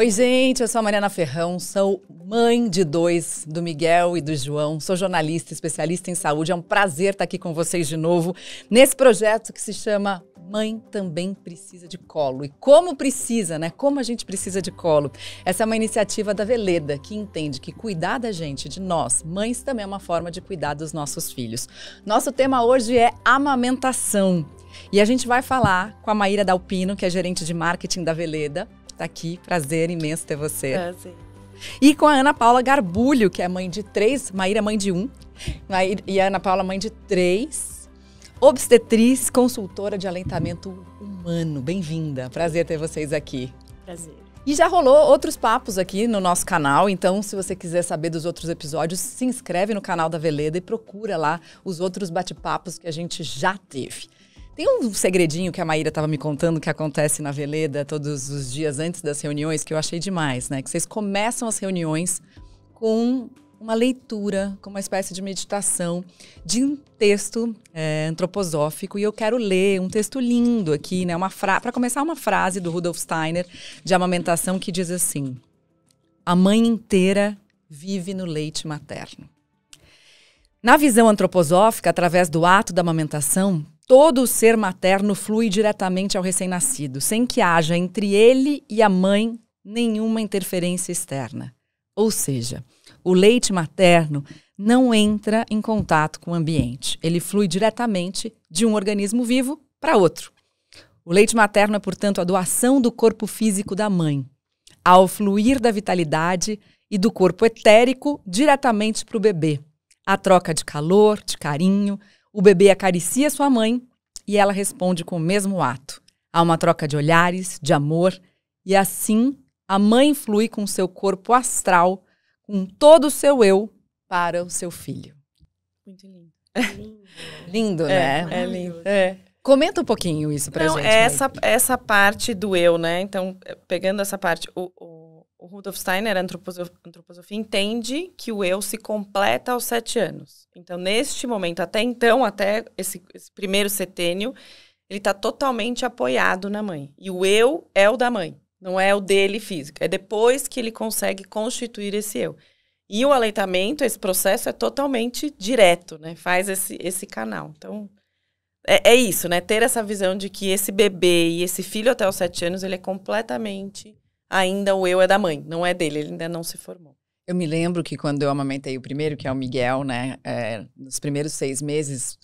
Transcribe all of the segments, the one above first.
Oi, gente, eu sou a Mariana Ferrão, sou mãe de dois, do Miguel e do João, sou jornalista, especialista em saúde. É um prazer estar aqui com vocês de novo nesse projeto que se chama mãe também precisa de colo. E como precisa, né? Como a gente precisa de colo. Essa é uma iniciativa da Veleda, que entende que cuidar da gente, de nós, mães, também é uma forma de cuidar dos nossos filhos. Nosso tema hoje é amamentação. E a gente vai falar com a Maíra Dalpino, que é gerente de marketing da Veleda, Tá aqui. Prazer imenso ter você. Prazer. É, e com a Ana Paula Garbulho, que é mãe de três, Maíra é mãe de um, e a Ana Paula é mãe de três, obstetriz, consultora de alentamento humano. Bem-vinda, prazer ter vocês aqui. Prazer. E já rolou outros papos aqui no nosso canal, então se você quiser saber dos outros episódios, se inscreve no canal da Veleda e procura lá os outros bate-papos que a gente já teve. Tem um segredinho que a Maíra estava me contando que acontece na Veleda todos os dias antes das reuniões, que eu achei demais, né? Que vocês começam as reuniões com uma leitura, com uma espécie de meditação de um texto é, antroposófico e eu quero ler um texto lindo aqui, né? Uma para começar uma frase do Rudolf Steiner de amamentação que diz assim: a mãe inteira vive no leite materno. Na visão antroposófica, através do ato da amamentação, Todo o ser materno flui diretamente ao recém-nascido, sem que haja entre ele e a mãe nenhuma interferência externa. Ou seja, o leite materno não entra em contato com o ambiente. Ele flui diretamente de um organismo vivo para outro. O leite materno é, portanto, a doação do corpo físico da mãe, ao fluir da vitalidade e do corpo etérico diretamente para o bebê. A troca de calor, de carinho, o bebê acaricia sua mãe e ela responde com o mesmo ato. Há uma troca de olhares, de amor, e assim a mãe flui com seu corpo astral, com todo o seu eu, para o seu filho. Muito lindo. lindo, né? É, é lindo. É. Comenta um pouquinho isso pra Não, gente. É essa, essa parte do eu, né? Então, pegando essa parte, o, o o Rudolf Steiner, antroposofia, entende que o eu se completa aos sete anos. Então, neste momento, até então, até esse, esse primeiro setênio, ele está totalmente apoiado na mãe. E o eu é o da mãe, não é o dele físico. É depois que ele consegue constituir esse eu. E o aleitamento, esse processo é totalmente direto, né? Faz esse, esse canal. Então, é, é isso, né? Ter essa visão de que esse bebê e esse filho até os sete anos, ele é completamente ainda o eu é da mãe, não é dele, ele ainda não se formou. Eu me lembro que quando eu amamentei o primeiro, que é o Miguel, né, é, nos primeiros seis meses,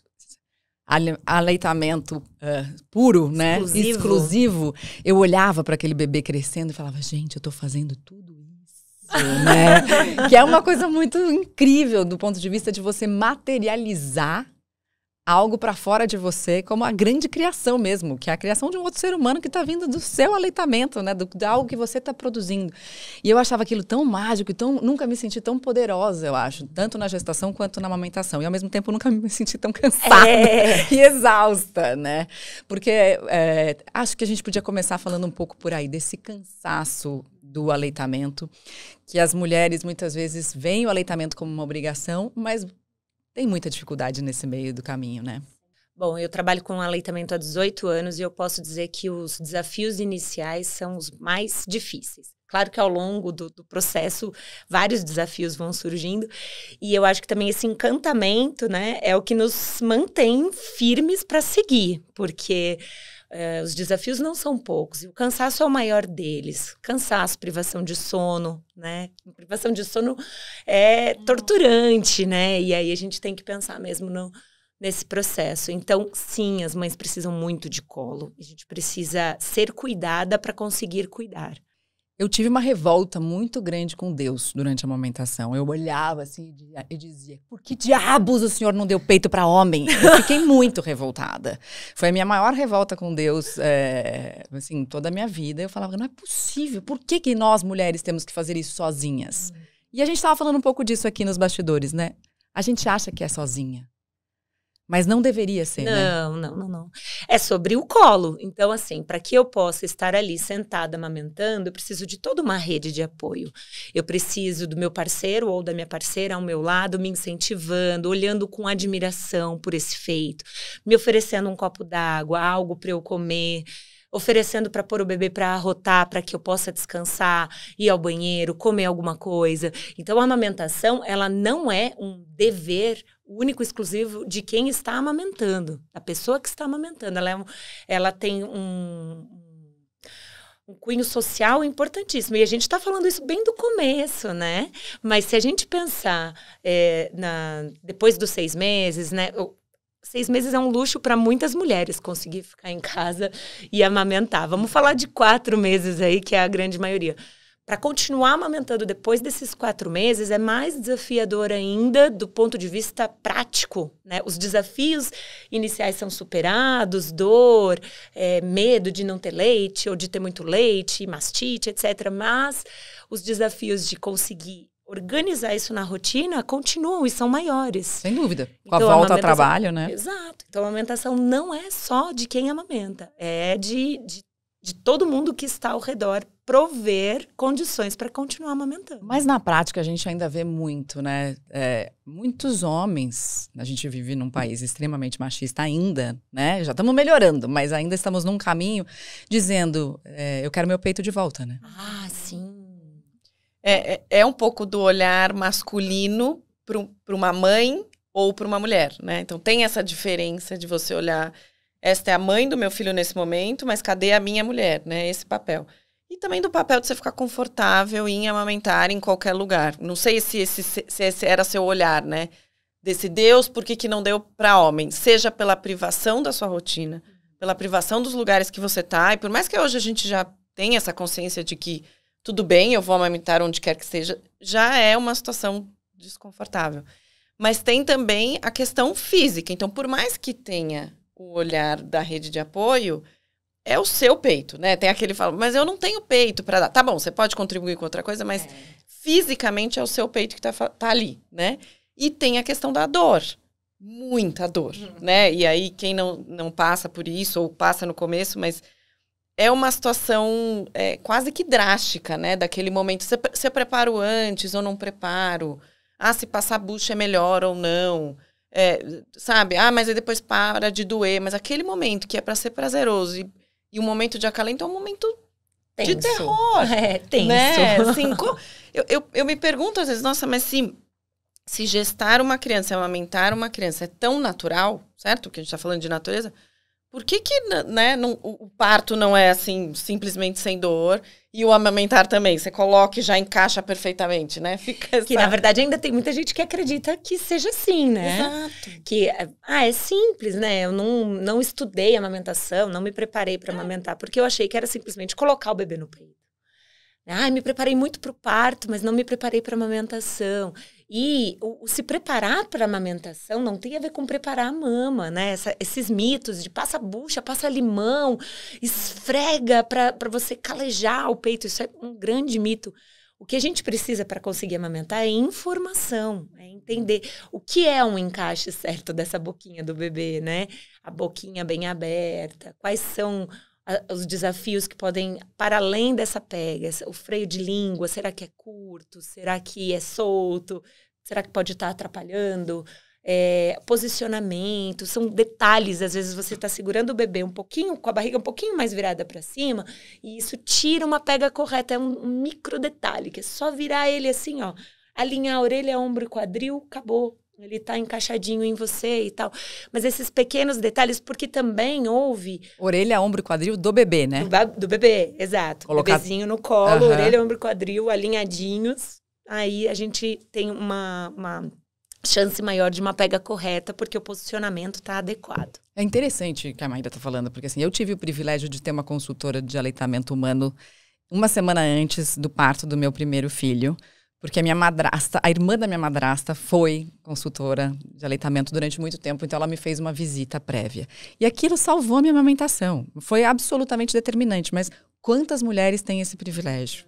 aleitamento uh, puro, né, exclusivo. exclusivo eu olhava para aquele bebê crescendo e falava, gente, eu estou fazendo tudo né? que é uma coisa muito incrível do ponto de vista de você materializar algo para fora de você, como a grande criação mesmo, que é a criação de um outro ser humano que está vindo do seu aleitamento, né, do, de algo que você está produzindo. E eu achava aquilo tão mágico, tão, nunca me senti tão poderosa, eu acho, tanto na gestação quanto na amamentação. E ao mesmo tempo nunca me senti tão cansada é. e exausta, né? Porque é, acho que a gente podia começar falando um pouco por aí desse cansaço do aleitamento, que as mulheres muitas vezes veem o aleitamento como uma obrigação, mas tem muita dificuldade nesse meio do caminho, né? Bom, eu trabalho com aleitamento há 18 anos e eu posso dizer que os desafios iniciais são os mais difíceis. Claro que ao longo do, do, processo vários desafios vão surgindo e eu acho que também esse encantamento, né, é o que nos mantém firmes para seguir, porque é, os desafios não são poucos e o cansaço é o maior deles. Cansaço, privação de sono, né? Privação de sono é torturante, né? E aí a gente tem que pensar mesmo no, nesse processo. Então, sim, as mães precisam muito de colo. A gente precisa ser cuidada para conseguir cuidar. Eu tive uma revolta muito grande com Deus durante a amamentação. Eu olhava assim e dizia: por que diabos o Senhor não deu peito para homem? Eu fiquei muito revoltada. Foi a minha maior revolta com Deus, é, assim, toda a minha vida. Eu falava: não é possível, por que, que nós mulheres temos que fazer isso sozinhas? Uhum. E a gente estava falando um pouco disso aqui nos bastidores, né? A gente acha que é sozinha. Mas não deveria ser, né? não, né? Não, não, não, É sobre o colo. Então, assim, para que eu possa estar ali sentada amamentando, eu preciso de toda uma rede de apoio. Eu preciso do meu parceiro ou da minha parceira ao meu lado, me incentivando, olhando com admiração por esse feito, me oferecendo um copo d'água, algo para eu comer oferecendo para pôr o bebê para arrotar, para que eu possa descansar, ir ao banheiro, comer alguma coisa. Então a amamentação, ela não é um dever único exclusivo de quem está amamentando, a pessoa que está amamentando. Ela, é um, ela tem um, um cunho social importantíssimo. E a gente está falando isso bem do começo, né? Mas se a gente pensar é, na, depois dos seis meses, né? seis meses é um luxo para muitas mulheres conseguir ficar em casa e amamentar. Vamos falar de quatro meses aí, que é a grande maioria. Para continuar amamentando depois desses quatro meses é mais desafiador ainda do ponto de vista prático. Né? Os desafios iniciais são superados, dor, é, medo de não ter leite ou de ter muito leite, mastite, etc. Mas os desafios de conseguir organizar isso na rotina, continuam e são maiores. Sem dúvida. Com então, a volta ao trabalho, né? Exato. Então, a amamentação não é só de quem amamenta, é de, de, de todo mundo que está ao redor prover condições para continuar amamentando. Mas na prática a gente ainda vê muito, né? É, muitos homens, a gente vive num país extremamente machista ainda, né? Já estamos melhorando, mas ainda estamos num caminho dizendo, é, eu quero meu peito de volta, né? Ah, sim é, é, é um pouco do olhar masculino para uma mãe ou para uma mulher, né? Então tem essa diferença de você olhar, esta é a mãe do meu filho nesse momento, mas cadê a minha mulher, né? Esse papel. E também do papel de você ficar confortável em amamentar em qualquer lugar. Não sei se esse, se esse era seu olhar, né? Desse Deus, por que, que não deu para homem? Seja pela privação da sua rotina, pela privação dos lugares que você tá. E por mais que hoje a gente já tenha essa consciência de que tudo bem, eu vou amamentar onde quer que seja, já é uma situação desconfortável. Mas tem também a questão física. Então, por mais que tenha o olhar da rede de apoio, é o seu peito, né? Tem aquele que fala, mas eu não tenho peito para dar. Tá bom, você pode contribuir com outra coisa, mas é. fisicamente é o seu peito que tá, tá, ali, né? E tem a questão da dor. Muita dor, uhum. né? E aí, quem não, não passa por isso, ou passa no começo, mas é uma situação é, quase que drástica, né? Daquele momento. Se, se eu preparo antes ou não preparo. Ah, se passar bucha é melhor ou não. É, sabe? Ah, mas aí depois para de doer. Mas aquele momento que é para ser prazeroso e, e o momento de acalento é um momento tenso. de terror. É, né? tenso. Né? Assim, eu, eu, eu me pergunto às vezes, nossa, mas se, se gestar uma criança, amamentar uma criança é tão natural, certo? Que a gente está falando de natureza por que que né, não, o parto não é assim, simplesmente sem dor, e o amamentar também, você coloca e já encaixa perfeitamente, né? Fica Que na verdade ainda tem muita gente que acredita que seja assim, né? Exato. Que, eh, ah, é simples, né? Eu não, não estudei amamentação, não me preparei para é. amamentar, porque eu achei que era simplesmente colocar o bebê no peito. ah me preparei muito para o parto, mas não me preparei para amamentação. E o, o se preparar para a amamentação não tem a ver com preparar a mama, né? Essa, esses mitos de passa bucha, passa limão, esfrega para você calejar o peito, isso é um grande mito. O que a gente precisa para conseguir amamentar é informação, é entender o que é um encaixe certo dessa boquinha do bebê, né? A boquinha bem aberta, quais são os desafios que podem para além dessa pega, o freio de língua, será que é curto, será que é solto, será que pode estar atrapalhando, é, posicionamento, são detalhes. Às vezes você está segurando o bebê um pouquinho, com a barriga um pouquinho mais virada para cima, e isso tira uma pega correta. É um, um micro detalhe, que é só virar ele assim, ó, alinhar a orelha, ombro e quadril, acabou ele está encaixadinho em você e tal. Mas esses pequenos detalhes, porque também houve. Orelha, ombro, e quadril do bebê, né? Do, do bebê, exato. Colocar... Bebezinho no colo, uhum. orelha, ombro, e quadril, alinhadinhos. Aí a gente tem uma, uma chance maior de uma pega correta, porque o posicionamento está adequado. É interessante que a Maíra está falando, porque assim, eu tive o privilégio de ter uma consultora de aleitamento humano uma semana antes do parto do meu primeiro filho. Porque a minha madrasta, a irmã da minha madrasta foi consultora de aleitamento durante muito tempo, então ela me fez uma visita prévia. E aquilo salvou a minha amamentação. Foi absolutamente determinante, mas quantas mulheres têm esse privilégio?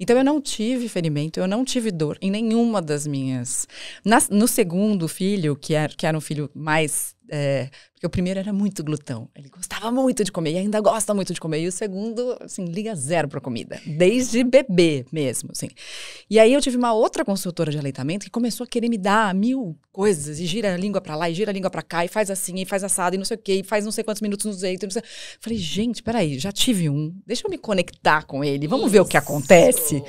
Então eu não tive ferimento, eu não tive dor em nenhuma das minhas. Na, no segundo filho, que era, é, que era um filho mais é, porque o primeiro era muito glutão. Ele gostava muito de comer e ainda gosta muito de comer. E o segundo, assim, liga zero para comida. Desde bebê mesmo, assim. E aí eu tive uma outra consultora de aleitamento que começou a querer me dar mil coisas. E gira a língua para lá, e gira a língua para cá, e faz assim, e faz assado, e não sei o quê, e faz não sei quantos minutos no jeito. Não sei... Falei, gente, peraí, já tive um. Deixa eu me conectar com ele. Vamos Isso. ver o que acontece.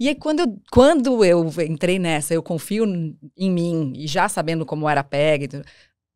E aí quando eu, quando eu entrei nessa, eu confio em mim, e já sabendo como era a pega,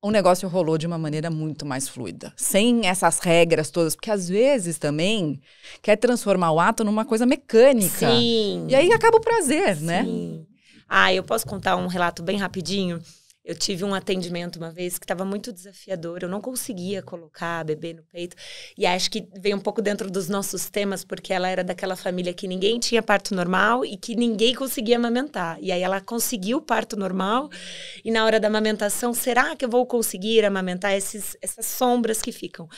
o negócio rolou de uma maneira muito mais fluida, sem essas regras todas, porque às vezes também quer transformar o ato numa coisa mecânica. Sim. E aí acaba o prazer, né? Sim. né? Ah, eu posso contar um relato bem rapidinho? Eu tive um atendimento uma vez que estava muito desafiador, eu não conseguia colocar a bebê no peito. E acho que veio um pouco dentro dos nossos temas, porque ela era daquela família que ninguém tinha parto normal e que ninguém conseguia amamentar. E aí ela conseguiu o parto normal, e na hora da amamentação, será que eu vou conseguir amamentar esses, essas sombras que ficam?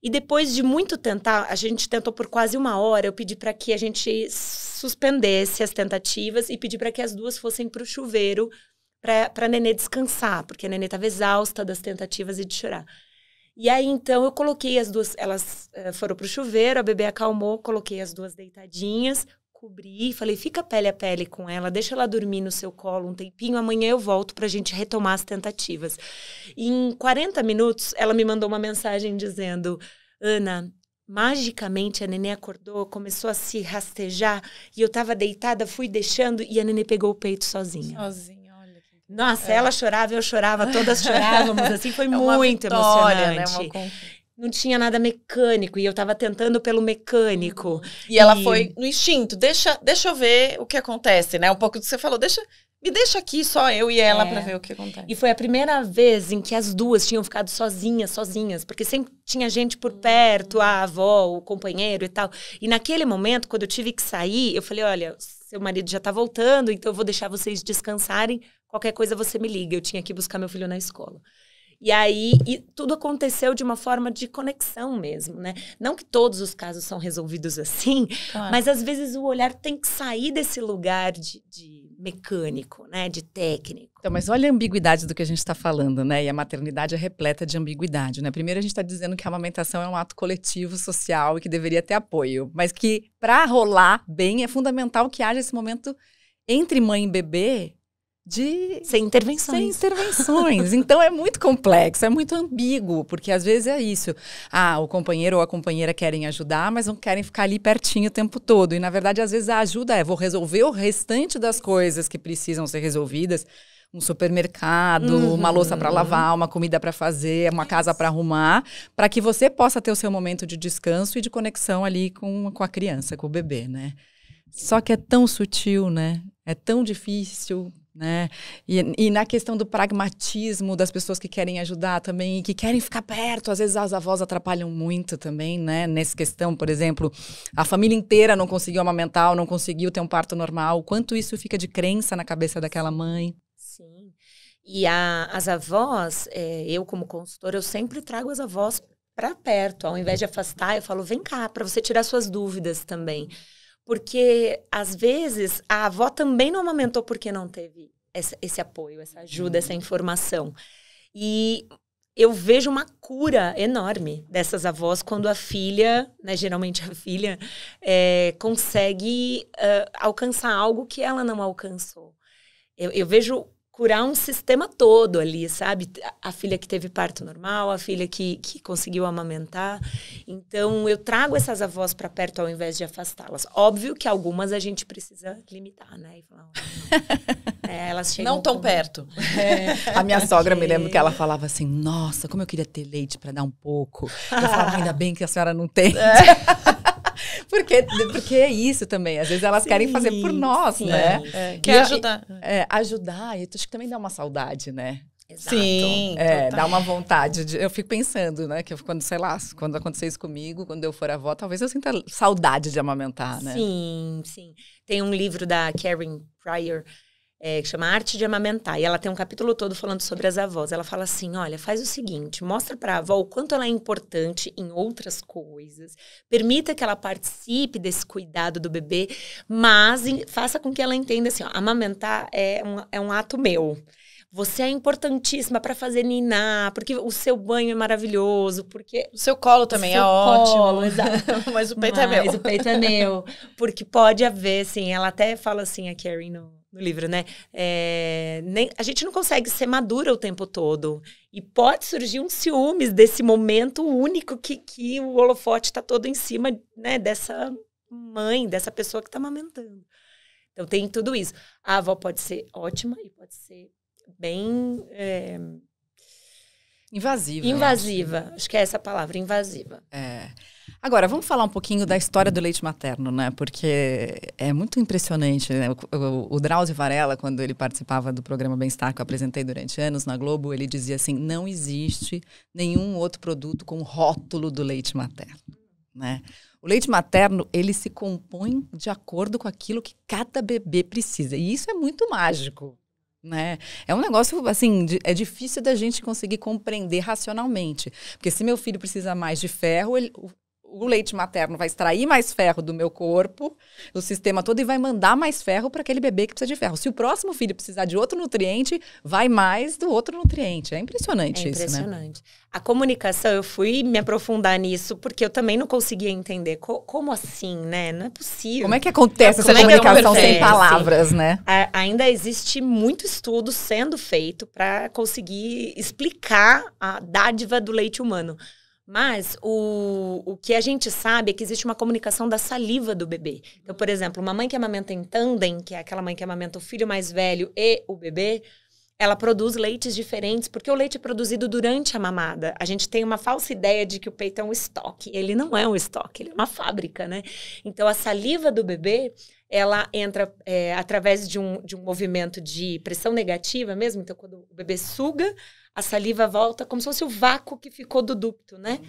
E depois de muito tentar, a gente tentou por quase uma hora. Eu pedi para que a gente suspendesse as tentativas e pedi para que as duas fossem para o chuveiro para a Nenê descansar, porque a Nenê estava exausta das tentativas e de chorar. E aí, então, eu coloquei as duas, elas uh, foram pro chuveiro, a bebê acalmou, coloquei as duas deitadinhas, cobri, falei, fica pele a pele com ela, deixa ela dormir no seu colo um tempinho, amanhã eu volto para a gente retomar as tentativas. E em 40 minutos, ela me mandou uma mensagem dizendo, Ana, magicamente a nenê acordou, começou a se rastejar, e eu estava deitada, fui deixando, e a nenê pegou o peito sozinha. Sozinha. Nossa, é. ela chorava, eu chorava, todas chorávamos, assim, foi é muito vitória, emocionante. Né? Uma... Não tinha nada mecânico e eu tava tentando pelo mecânico. E, hum, e, ela foi no instinto, deixa, deixa eu ver o que acontece, né? Um pouco do que você falou, deixa, me deixa aqui só eu e ela é. para ver o que acontece. E foi a primeira vez em que as duas tinham ficado sozinhas, sozinhas, porque sempre tinha gente por perto, a avó, o companheiro e tal. E naquele momento, quando eu tive que sair, eu falei, olha, seu marido já tá voltando, então eu vou deixar vocês descansarem qualquer coisa você me liga, eu tinha que buscar meu filho na escola. E aí, e tudo aconteceu de uma forma de conexão mesmo, né? Não que todos os casos são resolvidos assim, claro. mas às vezes o olhar tem que sair desse lugar de, de mecânico, né? De técnico. Então, mas olha a ambiguidade do que a gente está falando, né? E a maternidade é repleta de ambiguidade, né? Primeiro, a gente está dizendo que a amamentação é um ato coletivo, social e que deveria ter apoio, mas que para rolar bem é fundamental que haja esse momento entre mãe e bebê de sem intervenções. Sem intervenções. então é muito complexo, é muito ambíguo, porque às vezes é isso. Ah, o companheiro ou a companheira querem ajudar, mas não querem ficar ali pertinho o tempo todo. E na verdade, às vezes a ajuda é vou resolver o restante das coisas que precisam ser resolvidas. Um supermercado, uhum. uma louça para lavar, uma comida para fazer, uma casa para arrumar, para que você possa ter o seu momento de descanso e de conexão ali com, com a criança, com o bebê, né? Só que é tão sutil, né? É tão difícil né? E, e, na questão do pragmatismo das pessoas que querem ajudar também e que querem ficar perto, às vezes as avós atrapalham muito também, né? Nessa questão, por exemplo, a família inteira não conseguiu amamentar, não conseguiu ter um parto normal. Quanto isso fica de crença na cabeça daquela mãe? Sim. E a, as avós, é, eu como consultora, eu sempre trago as avós para perto, ao invés de afastar, eu falo, vem cá, para você tirar suas dúvidas também. Porque, às vezes, a avó também não amamentou porque não teve essa, esse apoio, essa ajuda, essa uhum. informação. E eu vejo uma cura enorme dessas avós quando a filha, né, geralmente a filha, é, consegue uh, alcançar algo que ela não alcançou. Eu, eu, vejo curar um sistema todo ali, sabe? A filha que teve parto normal, a filha que, que conseguiu amamentar. Então, eu trago essas avós para perto ao invés de afastá-las. Óbvio que algumas a gente precisa limitar, né? E falar, não, é, elas chegam não tão perto. É, a minha sogra, me lembro que ela falava assim, nossa, como eu queria ter leite para dar um pouco. Eu falava, ainda bem que a senhora não tem. É. porque, porque é isso também. Às vezes elas sim, querem fazer por nós, sim. né? É. é. Quer ajudar. É, ajudar. E acho que também dá uma saudade, né? Exato. Sim, é, total. dá uma vontade. De, eu fico pensando, né? Que eu, quando, sei lá, quando acontecer isso comigo, quando eu for avó, talvez eu sinta saudade de amamentar, né? Sim, sim. Tem um livro da Karen Pryor é, que chama Arte de Amamentar, e ela tem um capítulo todo falando sobre as avós. Ela fala assim: olha, faz o seguinte, mostra para a avó o quanto ela é importante em outras coisas, permita que ela participe desse cuidado do bebê, mas em, faça com que ela entenda assim: ó, amamentar é um, é um ato meu. Você é importantíssima para fazer ninar, porque o seu banho é maravilhoso, porque o seu colo também é seu é colo, ótimo, mas o peito mas é meu. Mas o peito é meu, porque pode haver, sim. ela até fala assim a Carrie no no livro, né? É, nem, a gente não consegue ser madura o tempo todo. E pode surgir um ciúmes desse momento único que, que o holofote está todo em cima né, dessa mãe, dessa pessoa que está amamentando. Então tem tudo isso. A avó pode ser ótima e pode ser bem. É... Invasiva. Invasiva. Acho que é essa a palavra, invasiva. É. Agora, vamos falar um pouquinho da história do leite materno, né? Porque é muito impressionante. Né? O, o, Drauzio Varela, quando ele participava do programa Bem-Estar, que eu apresentei durante anos na Globo, ele dizia assim: não existe nenhum outro produto com rótulo do leite materno, né? O leite materno, ele se compõe de acordo com aquilo que cada bebê precisa. E isso é muito mágico, né? É um negócio assim, de, é difícil da gente conseguir compreender racionalmente, porque se meu filho precisa mais de ferro, ele, o leite materno vai extrair mais ferro do meu corpo, o sistema todo, e vai mandar mais ferro para aquele bebê que precisa de ferro. Se o próximo filho precisar de outro nutriente, vai mais do outro nutriente. É impressionante, é impressionante. isso, né? impressionante. A comunicação, eu fui me aprofundar nisso, porque eu também não conseguia entender. Co como assim, né? Não é possível. Como é que acontece essa é comunicação sem palavras, né? A, ainda existe muito estudo sendo feito para conseguir explicar a dádiva do leite humano. Mas o, o que a gente sabe é que existe uma comunicação da saliva do bebê. Então, por exemplo, uma mãe que amamenta em tandem, que é aquela mãe que amamenta o filho mais velho e o bebê, ela produz leites diferentes, porque o leite é produzido durante a mamada. A gente tem uma falsa ideia de que o peito é um estoque. Ele não é um estoque, ele é uma fábrica, né? Então, a saliva do bebê ela entra é, através de um, de um movimento de pressão negativa mesmo. Então, quando o bebê suga, a saliva volta como se fosse o vácuo que ficou do ducto, né?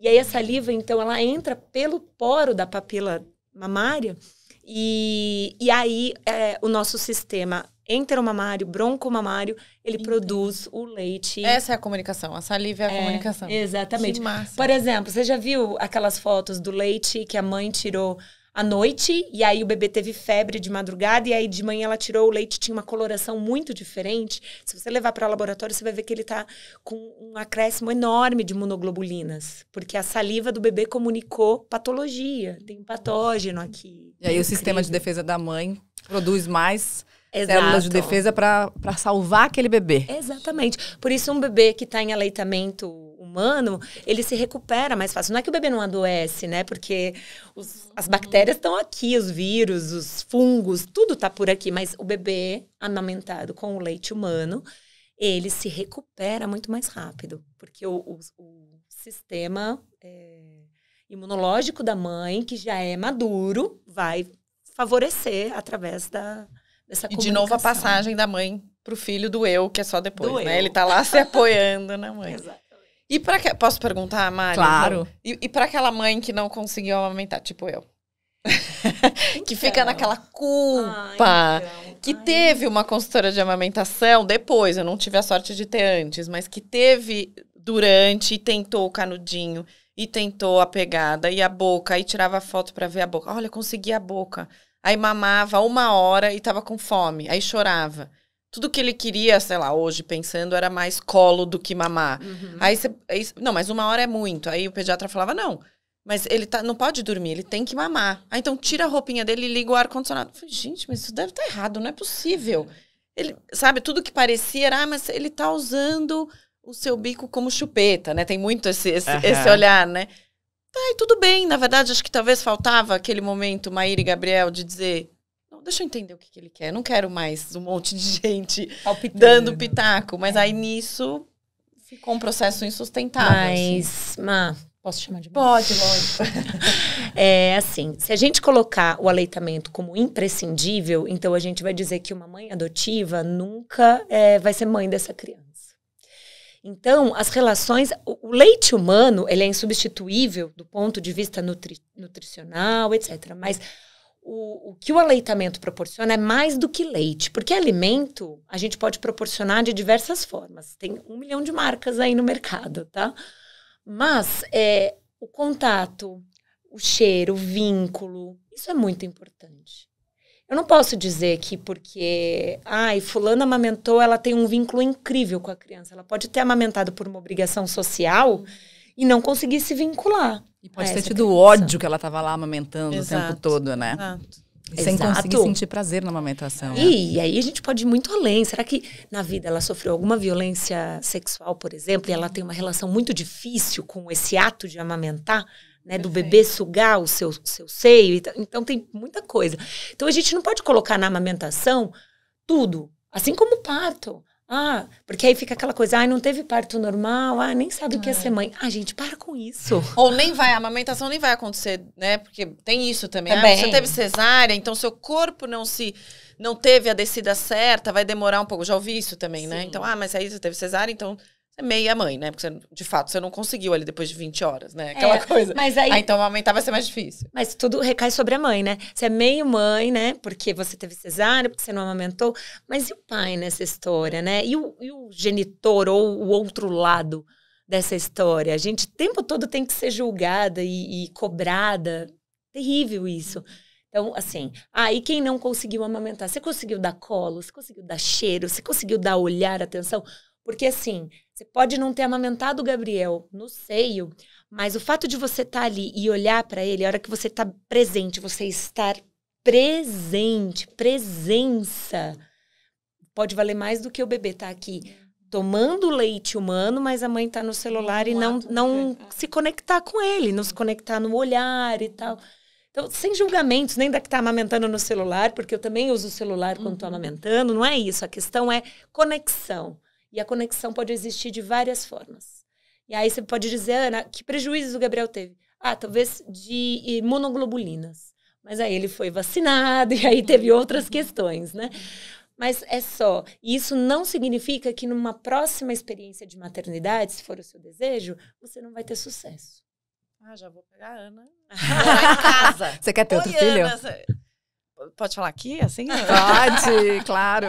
E aí a saliva, então, ela entra pelo poro da papila mamária e, e aí é, o nosso sistema enteromamário, broncomamário, ele Entendi. produz o leite. Essa é a comunicação, a saliva é a é, comunicação. Exatamente. Por exemplo, você já viu aquelas fotos do leite que a mãe tirou à noite, e aí o bebê teve febre de madrugada, e aí de manhã ela tirou o leite, tinha uma coloração muito diferente. Se você levar para o laboratório, você vai ver que ele está com um acréscimo enorme de imunoglobulinas, porque a saliva do bebê comunicou patologia, tem patógeno aqui. E aí é o sistema de defesa da mãe produz mais Exato. células de defesa para salvar aquele bebê. Exatamente. Por isso, um bebê que está em aleitamento humano, ele se recupera mais fácil. Não é que o bebê não adoece, né? Porque os, as bactérias estão aqui, os vírus, os fungos, tudo está por aqui. Mas o bebê amamentado com o leite humano, ele se recupera muito mais rápido. Porque o, o, o sistema é, imunológico da mãe, que já é maduro, vai favorecer através da, dessa e de novo a passagem da mãe para o filho do eu, que é só depois, do né? Eu. Ele está lá se apoiando na mãe. Exato. E para que... Posso perguntar, Mari? Claro. E, e para aquela mãe que não conseguiu amamentar, tipo eu? que fica então. naquela culpa. Ai, ah, então. Que Ai. teve uma consultora de amamentação depois, eu não tive a sorte de ter antes, mas que teve durante e tentou o canudinho e tentou a pegada e a boca e tirava foto para ver a boca. Olha, consegui a boca. Aí mamava uma hora e tava com fome, aí chorava tudo que ele queria, sei lá, hoje pensando, era mais colo do que mamar. Uhum. Aí você. Não, mas uma hora é muito. Aí o pediatra falava, não. Mas ele tá, não pode dormir, ele tem que mamar. aí ah, então tira a roupinha dele e liga o ar-condicionado. Gente, mas isso deve estar tá errado, não é possível. É. Ele, sabe, tudo que parecia era, ah, mas ele tá usando o seu bico como chupeta, né? Tem muito esse, esse, uhum. esse olhar, né? Tá, e tudo bem. Na verdade, acho que talvez faltava aquele momento, Maíra e Gabriel, de dizer, deixa eu entender o que, que ele quer. Não quero mais um monte de gente Palpitando. dando pitaco. Mas é. aí nisso ficou um processo insustentável. Assim. Mas, assim. posso chamar de Pode, lógico. é assim, se a gente colocar o aleitamento como imprescindível, então a gente vai dizer que uma mãe adotiva nunca é, vai ser mãe dessa criança. Então, as relações, o leite humano, ele é insubstituível do ponto de vista nutri, nutricional, etc. Mas o, o que o aleitamento proporciona é mais do que leite, porque alimento a gente pode proporcionar de diversas formas. Tem um milhão de marcas aí no mercado, tá? Mas é, o contato, o cheiro, o vínculo, isso é muito importante. Eu não posso dizer que porque, ai, fulana amamentou, ela tem um vínculo incrível com a criança. Ela pode ter amamentado por uma obrigação social. Uhum e não conseguir se vincular. E pode ter tido criança. ódio que ela estava lá amamentando Exato. o tempo todo, né? Exato. E sem Exato. conseguir sentir prazer na amamentação. Né? E, né? e, aí a gente pode ir muito além. Será que na vida ela sofreu alguma violência sexual, por exemplo, e ela tem uma relação muito difícil com esse ato de amamentar? Né, do bebê sugar o seu, seu seio. Então tem muita coisa. Então a gente não pode colocar na amamentação tudo. Assim como o parto. Ah, porque aí fica aquela coisa, ai, ah, não teve parto normal, ah, nem sabe o que é, é. ser mãe. Ah, gente, para com isso. Ou nem vai, a amamentação nem vai acontecer, né? Porque tem isso também. também. Ah, você teve cesárea, então seu corpo não se não teve a descida certa, vai demorar um pouco. Já ouvi isso também, né? Sim. né? Então, ah, mas aí você teve cesárea, então é meia mãe, né? Porque você, de fato você não conseguiu ali depois de 20 horas, né? Aquela é, coisa. Mas aí, ah, então amamentar vai ser mais difícil. Mas tudo recai sobre a mãe, né? Você é meio mãe, né? Porque você teve cesárea, porque você não amamentou. Mas e o pai nessa história, né? E o, e o genitor ou o outro lado dessa história? A gente o tempo todo tem que ser julgada e, e cobrada. Terrível isso. Então, assim, aí ah, quem não conseguiu amamentar, você conseguiu dar colo, você conseguiu dar cheiro, você conseguiu dar olhar, atenção. Porque assim, você pode não ter amamentado o Gabriel no seio, mas o fato de você estar tá ali e olhar para ele, a hora que você está presente, você estar presente, presença, pode valer mais do que o bebê estar tá aqui tomando leite humano, mas a mãe está no celular um e não, não é. se conectar com ele, não se conectar no olhar e tal. Então, sem julgamentos, nem da que está amamentando no celular, porque eu também uso o celular quando estou uhum. amamentando, não é isso. A questão é conexão. E a conexão pode existir de várias formas. E aí você pode dizer, Ana, que prejuízos o Gabriel teve? Ah, talvez de imunoglobulinas. Mas aí ele foi vacinado e aí teve outras questões, né? Mas é só. E isso não significa que numa próxima experiência de maternidade, se for o seu desejo, você não vai ter sucesso. Ah, já vou pegar a Ana. Vou tá em casa. Você quer ter Oi, outro filho? Ana, você... Pode falar aqui, assim? Pode, claro.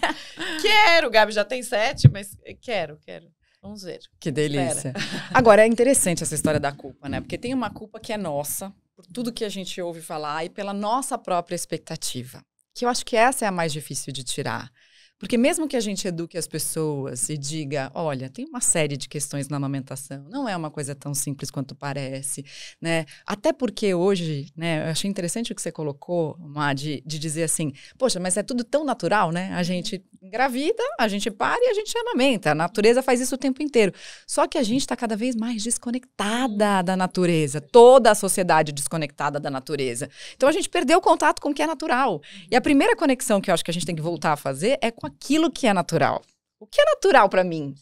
quero, Gabi já tem sete, mas quero, quero. Vamos ver. Que delícia. Agora, é interessante essa história da culpa, né? Porque tem uma culpa que é nossa, por tudo que a gente ouve falar e pela nossa própria expectativa. Que eu acho que essa é a mais difícil de tirar. Porque mesmo que a gente eduque as pessoas e diga, olha, tem uma série de questões na amamentação, não é uma coisa tão simples quanto parece, né? Até porque hoje, né, eu achei interessante o que você colocou, Mar, de, de dizer assim, poxa, mas é tudo tão natural, né? A gente engravida, a gente para e a gente amamenta. A natureza faz isso o tempo inteiro. Só que a gente está cada vez mais desconectada da natureza, toda a sociedade desconectada da natureza. Então a gente perdeu o contato com o que é natural. E a primeira conexão que eu acho que a gente tem que voltar a fazer é com com aquilo que é natural. O que é natural para mim?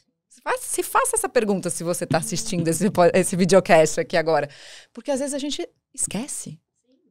Se faça essa pergunta se você está assistindo esse, esse videocast aqui agora. Porque às vezes a gente esquece.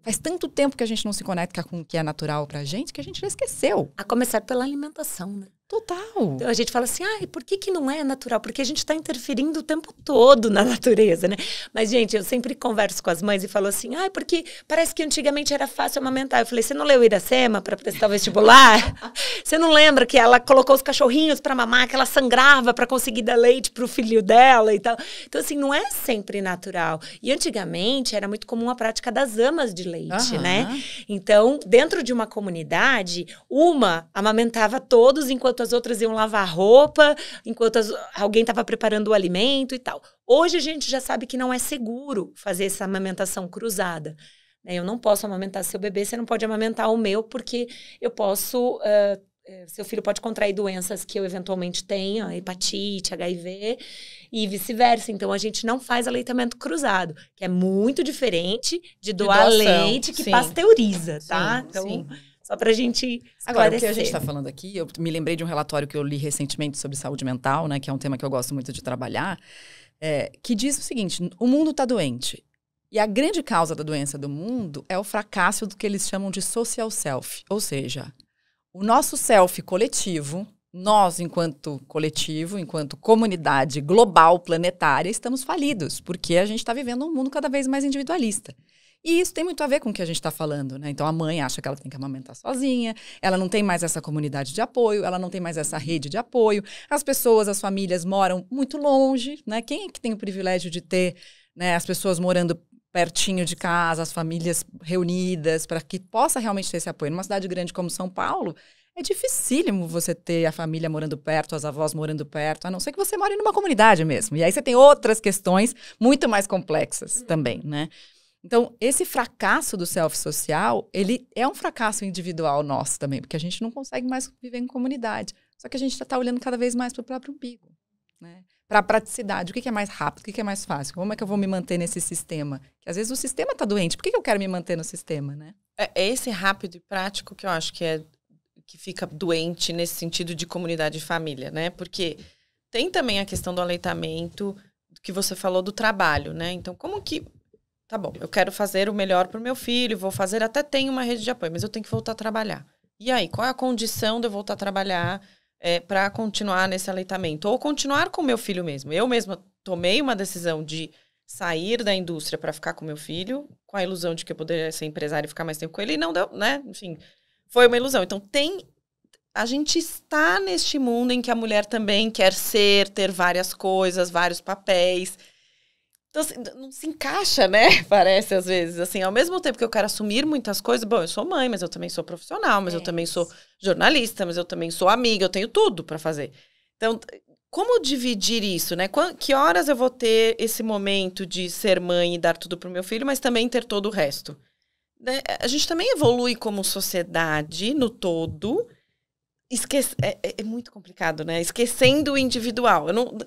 Faz tanto tempo que a gente não se conecta com o que é natural pra gente que a gente já esqueceu. A começar pela alimentação, né? Total. Então a gente fala assim, ah, por que, que não é natural? Porque a gente está interferindo o tempo todo na natureza, né? Mas, gente, eu sempre converso com as mães e falo assim, ah, porque parece que antigamente era fácil amamentar. Eu falei, você não leu Iracema para prestar o vestibular? você não lembra que ela colocou os cachorrinhos para mamar, que ela sangrava para conseguir dar leite para o filho dela e tal? Então, assim, não é sempre natural. E antigamente era muito comum a prática das amas de leite, uhum. né? Então, dentro de uma comunidade, uma amamentava todos enquanto enquanto as outras iam lavar roupa, enquanto as, alguém estava preparando o alimento e tal. Hoje a gente já sabe que não é seguro fazer essa amamentação cruzada. Né? Eu não posso amamentar seu bebê, você não pode amamentar o meu, porque eu posso. Uh, seu filho pode contrair doenças que eu eventualmente tenha, hepatite, HIV e vice-versa. Então a gente não faz aleitamento cruzado, que é muito diferente de doar de doação, leite que sim. pasteuriza, tá? Sim, então, sim. Só para a gente esclarecer. o que a gente está falando aqui, eu me lembrei de um relatório que eu li recentemente sobre saúde mental, né, que é um tema que eu gosto muito de trabalhar, é, que diz o seguinte, o mundo está doente. E a grande causa da doença do mundo é o fracasso do que eles chamam de social self, ou seja, o nosso self coletivo, nós, enquanto coletivo, enquanto comunidade global, planetária, estamos falidos, porque a gente está vivendo um mundo cada vez mais individualista. E isso tem muito a ver com o que a gente está falando, né? Então a mãe acha que ela tem que amamentar sozinha, ela não tem mais essa comunidade de apoio, ela não tem mais essa rede de apoio. As pessoas, as famílias moram muito longe, né? Quem é que tem o privilégio de ter né, as pessoas morando pertinho de casa, as famílias reunidas, para que possa realmente ter esse apoio? Numa cidade grande como São Paulo, é dificílimo você ter a família morando perto, as avós morando perto, a não ser que você em numa comunidade mesmo. E aí você tem outras questões muito mais complexas também, né? Então, esse fracasso do self social, ele é um fracasso individual nosso também, porque a gente não consegue mais viver em comunidade. Só que a gente está olhando cada vez mais para o próprio umbigo, né? Para a praticidade, o que, que, é mais rápido, o que, que, é mais fácil, como é que eu vou me manter nesse sistema? Que às vezes o sistema está doente, por que, que, eu quero me manter no sistema, né? É, é esse rápido e prático que eu acho que é que fica doente nesse sentido de comunidade e família, né? Porque tem também a questão do aleitamento, que você falou do trabalho, né? Então, como que tá bom, eu quero fazer o melhor para o meu filho, vou fazer, até tenho uma rede de apoio, mas eu tenho que voltar a trabalhar. E aí, qual é a condição de eu voltar a trabalhar é, eh, para continuar nesse aleitamento? Ou continuar com o meu filho mesmo? Eu mesma tomei uma decisão de sair da indústria para ficar com meu filho, com a ilusão de que eu poderia ser empresário e ficar mais tempo com ele, e não deu, né? Enfim, foi uma ilusão. Então, tem. A gente está neste mundo em que a mulher também quer ser, ter várias coisas, vários papéis então, assim, não se encaixa, né? Parece às vezes. Assim, ao mesmo tempo que eu quero assumir muitas coisas, bom, eu sou mãe, mas eu também sou profissional, mas é. eu também sou jornalista, mas eu também sou amiga, eu tenho tudo para fazer. Então, como dividir isso, né? Que horas eu vou ter esse momento de ser mãe e dar tudo pro meu filho, mas também ter todo o resto? Né? A gente também evolui como sociedade no todo. Esquece... É, é, é muito complicado, né? Esquecendo o individual. Eu não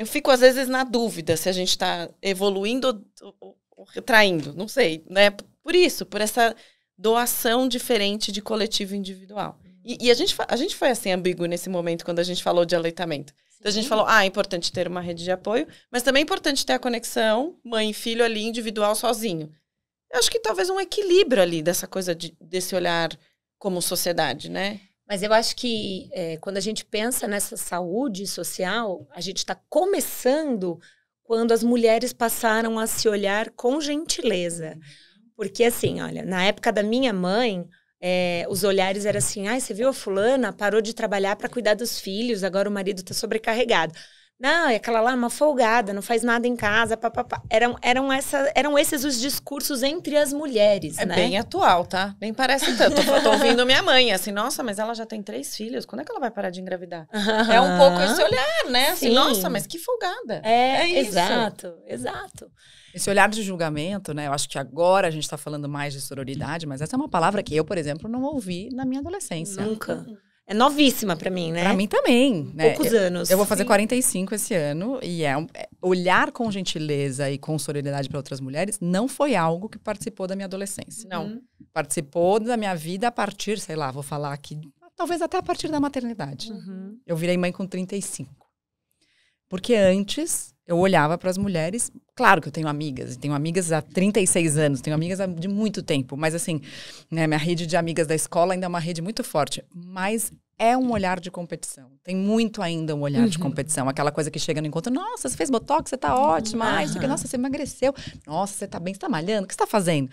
eu fico, às vezes, na dúvida se a gente está evoluindo ou, retraindo, não sei, né? Por isso, por essa doação diferente de coletivo individual. Uhum. E, e, a, gente, a gente foi assim ambíguo nesse momento quando a gente falou de aleitamento. Então a gente falou, ah, é importante ter uma rede de apoio, mas também é importante ter a conexão mãe e filho ali individual sozinho. Eu acho que talvez um equilíbrio ali dessa coisa de, desse olhar como sociedade, né? Mas eu acho que é, quando a gente pensa nessa saúde social, a gente está começando quando as mulheres passaram a se olhar com gentileza. Porque, assim, olha, na época da minha mãe, é, os olhares eram assim: ai, você viu a fulana? Parou de trabalhar para cuidar dos filhos, agora o marido está sobrecarregado. Não, é aquela lá, uma folgada, não faz nada em casa, papapá. Eram, eram, eram esses os discursos entre as mulheres, é né? É bem atual, tá? Nem parece tanto. Eu tô ouvindo minha mãe, assim, nossa, mas ela já tem três filhos, quando é que ela vai parar de engravidar? Uhum. É um pouco esse olhar, né? Assim, nossa, mas que folgada. É, é exato, exato. Esse olhar de julgamento, né? Eu acho que agora a gente está falando mais de sororidade, mas essa é uma palavra que eu, por exemplo, não ouvi na minha adolescência. Nunca. É novíssima para mim, né? Para mim também. Né? Poucos eu, anos. Eu vou fazer 45 esse ano e é, um, é olhar com gentileza e com solidariedade para outras mulheres não foi algo que participou da minha adolescência. Não. Hum. Participou da minha vida a partir, sei lá, vou falar aqui, talvez até a partir da maternidade. Uhum. Eu virei mãe com 35. Porque antes eu olhava para as mulheres. Claro que eu tenho amigas, tenho amigas há 36 anos, tenho amigas de muito tempo, mas assim, né, minha rede de amigas da escola ainda é uma rede muito forte, mas é um olhar de competição. Tem muito ainda um olhar uhum. de competição. Aquela coisa que chega no encontro, nossa, você fez botox, você está ótima, uhum. isso aqui, nossa, você emagreceu, nossa, você está bem, você tá malhando, o que você tá fazendo?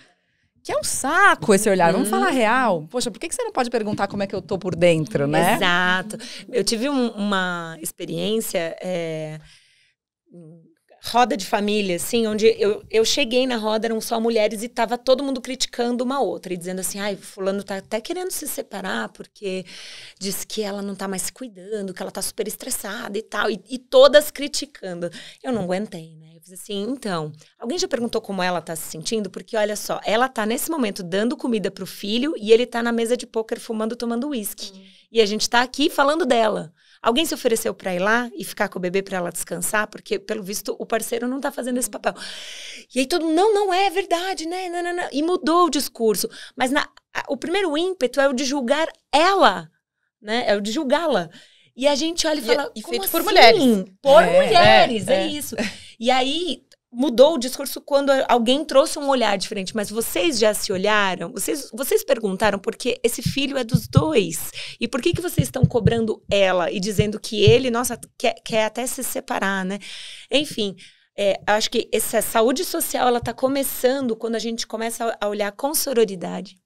Que é um saco esse olhar. Vamos hum. falar uhum. real. Poxa, por que, que você não pode perguntar como é que eu tô por dentro, né? Exato. Eu tive um, uma experiência. É roda de família, assim, onde eu, eu cheguei na roda, eram só mulheres e tava todo mundo criticando uma outra e dizendo assim, ai, fulano tá até querendo se separar porque diz que ela não tá mais se cuidando, que ela tá super estressada e tal, e, e todas criticando. Eu não aguentei, né? Eu fiz assim, então, alguém já perguntou como ela tá se sentindo? Porque olha só, ela tá nesse momento dando comida pro filho e ele tá na mesa de pôquer fumando, tomando uísque. Hum. E a gente tá aqui falando dela. Alguém se ofereceu para ir lá e ficar com o bebê para ela descansar, porque pelo visto o parceiro não está fazendo esse papel. E aí todo mundo, não, não é, é verdade, né? Não, não, não. E mudou o discurso. Mas na, o primeiro ímpeto é o de julgar ela, né? É o de julgá-la. E a gente olha e fala. É, e, e feito por assim? mulheres. Por é, mulheres, é, é. é, isso. E aí mudou o discurso quando alguém trouxe um olhar diferente, mas vocês já se olharam? Vocês, vocês perguntaram porque esse filho é dos dois. E por que, que vocês estão cobrando ela e dizendo que ele, nossa, quer, quer até se separar, né? Enfim. É, acho que essa saúde social ela está começando quando a gente começa a olhar com sororidade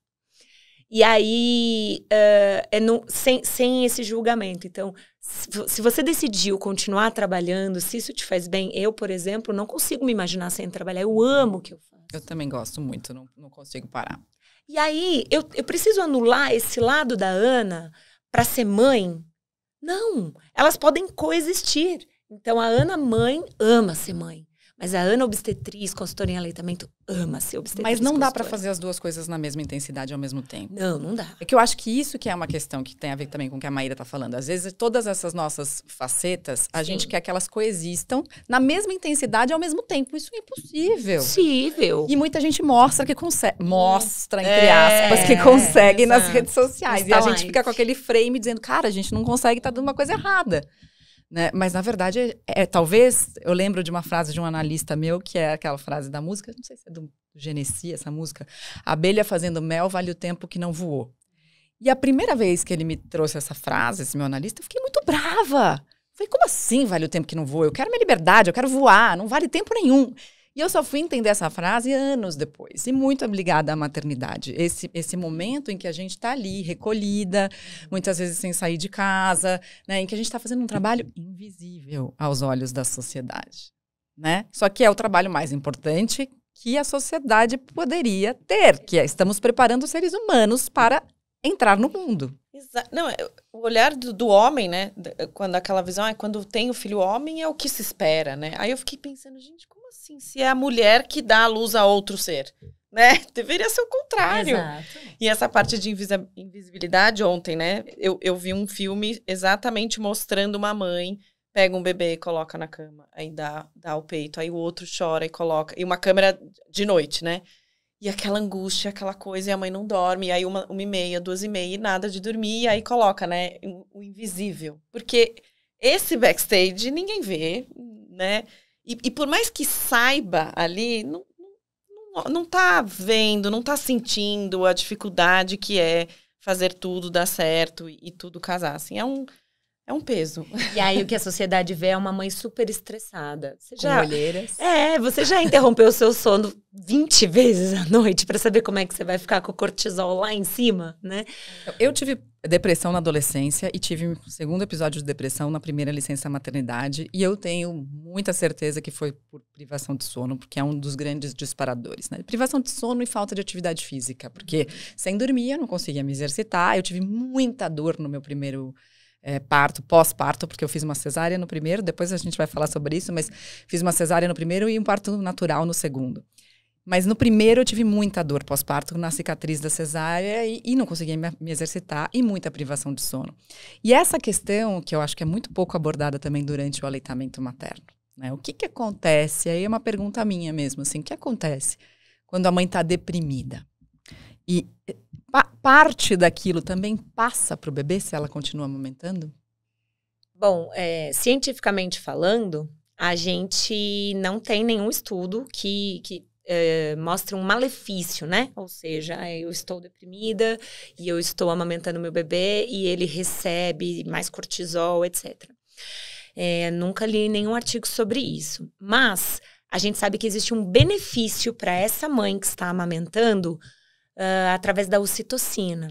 e aí, uh, é no, sem, sem esse julgamento. Então, se você decidiu continuar trabalhando, se isso te faz bem, eu, por exemplo, não consigo me imaginar sem trabalhar. Eu amo o que eu faço. Eu também gosto muito, não, não consigo parar. E aí, eu, eu preciso anular esse lado da Ana para ser mãe? Não, elas podem coexistir. Então, a Ana, mãe, ama ser mãe. Mas a Ana obstetriz, consultora em aleitamento, ama ser obstetriz. Mas não dá para fazer as duas coisas na mesma intensidade ao mesmo tempo. Não, não dá. É que eu acho que isso que é uma questão que tem a ver também com o que a Maíra tá falando. Às vezes, todas essas nossas facetas, a Sim. gente quer que elas coexistam na mesma intensidade ao mesmo tempo. Isso é impossível. Impossível. E muita gente mostra que consegue. É. Mostra, entre aspas, que é. consegue é, nas redes sociais. Está e a gente fica com aquele frame dizendo, cara, a gente não consegue, tá dando uma coisa errada. Né? Mas, na verdade, é, é, talvez. Eu lembro de uma frase de um analista meu, que é aquela frase da música, não sei se é do Genesi, essa música. Abelha fazendo mel vale o tempo que não voou. E a primeira vez que ele me trouxe essa frase, esse meu analista, eu fiquei muito brava. falei, como assim vale o tempo que não voou Eu quero minha liberdade, eu quero voar, não vale tempo nenhum. E eu só fui entender essa frase anos depois, e muito obrigada à maternidade. Esse, esse momento em que a gente está ali, recolhida, muitas vezes sem sair de casa, né, em que a gente está fazendo um trabalho invisível aos olhos da sociedade. Né? Só que é o trabalho mais importante que a sociedade poderia ter, que é, estamos preparando os seres humanos para entrar no mundo. Exa Não, é, o olhar do, do, homem, né? Quando aquela visão é quando tem o filho homem é o que se espera, né? Aí eu fiquei pensando, gente, como assim, se é a mulher que dá a luz a outro ser, né? Deveria ser o contrário. Exato. E essa parte de invisibilidade ontem, né? Eu, eu vi um filme exatamente mostrando uma mãe pega um bebê e coloca na cama, aí dá, dá o peito, aí o outro chora e coloca. E uma câmera de noite, né? E aquela angústia, aquela coisa, e a mãe não dorme, e aí uma, uma e meia, duas e meia, e nada de dormir, e aí coloca, né? O invisível. Porque esse backstage ninguém vê, né? E, e por mais que saiba ali, não, não, não tá vendo, não tá sentindo a dificuldade que é fazer tudo dar certo e, e tudo casar. Assim, é um, é um peso. E aí o que a sociedade vê é uma mãe super estressada. Você já, olheiras. É, você já interrompeu o seu sono 20 vezes à noite para saber como é que você vai ficar com o cortisol lá em cima, né? Eu tive depressão na adolescência e tive um segundo episódio de depressão na primeira licença maternidade e eu tenho muita certeza que foi por privação de sono, porque é um dos grandes disparadores, né? Privação de sono e falta de atividade física, porque uhum. sem dormir eu não conseguia me exercitar, eu tive muita dor no meu primeiro é, parto, pós-parto, porque eu fiz uma cesárea no primeiro, depois a gente vai falar sobre isso, mas fiz uma cesárea no primeiro e um parto natural no segundo. Mas no primeiro eu tive muita dor pós-parto na cicatriz da cesárea e, e não conseguia me, me, exercitar e muita privação de sono. E essa questão que eu acho que é muito pouco abordada também durante o aleitamento materno. Né? O que, que acontece? Aí é uma pergunta minha mesmo, assim, o que acontece quando a mãe está deprimida? E parte daquilo também passa para o bebê se ela continua amamentando? Bom, é, cientificamente falando, a gente não tem nenhum estudo que, que é, mostre um malefício, né? Ou seja, ah, eu estou deprimida e eu estou amamentando meu bebê e ele recebe mais cortisol, etc. É, nunca li nenhum artigo sobre isso. Mas a gente sabe que existe um benefício para essa mãe que está amamentando uh, através da ocitocina.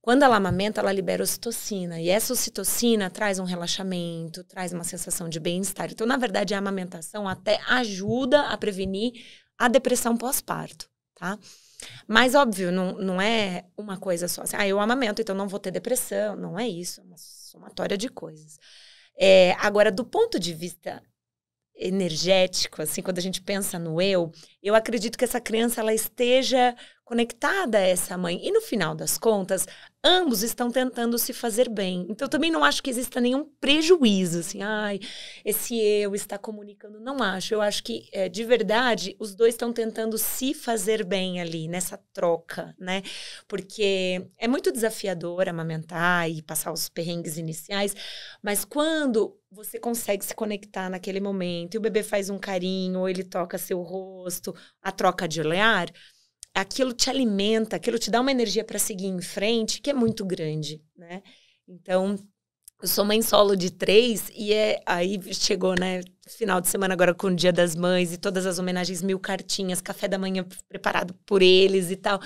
Quando ela amamenta, ela libera ocitocina. E essa ocitocina traz um relaxamento, traz uma sensação de bem-estar. Então, na verdade, a amamentação até ajuda a prevenir a depressão pós-parto, tá? Mas, óbvio, não, não é uma coisa só. Assim, ah, eu amamento, então não vou ter depressão. Não é isso, é uma somatória de coisas. É, agora, do ponto de vista energético, assim, quando a gente pensa no eu, eu acredito que essa criança ela esteja conectada a essa mãe. E no final das contas, ambos estão tentando se fazer bem. Então também não acho que exista nenhum prejuízo, assim, ai, esse eu está comunicando. Não acho. Eu acho que, é, de verdade, os dois estão tentando se fazer bem ali, nessa troca, né? Porque é muito desafiador amamentar e passar os perrengues iniciais, mas quando você consegue se conectar naquele momento e o bebê faz um carinho, ou ele toca seu rosto, a troca de olhar aquilo te alimenta, aquilo te dá uma energia para seguir em frente, que é muito grande, né? Então, eu sou mãe solo de três e é aí chegou, né? Final de semana agora com o Dia das Mães e todas as homenagens, mil cartinhas, café da manhã preparado por eles e tal.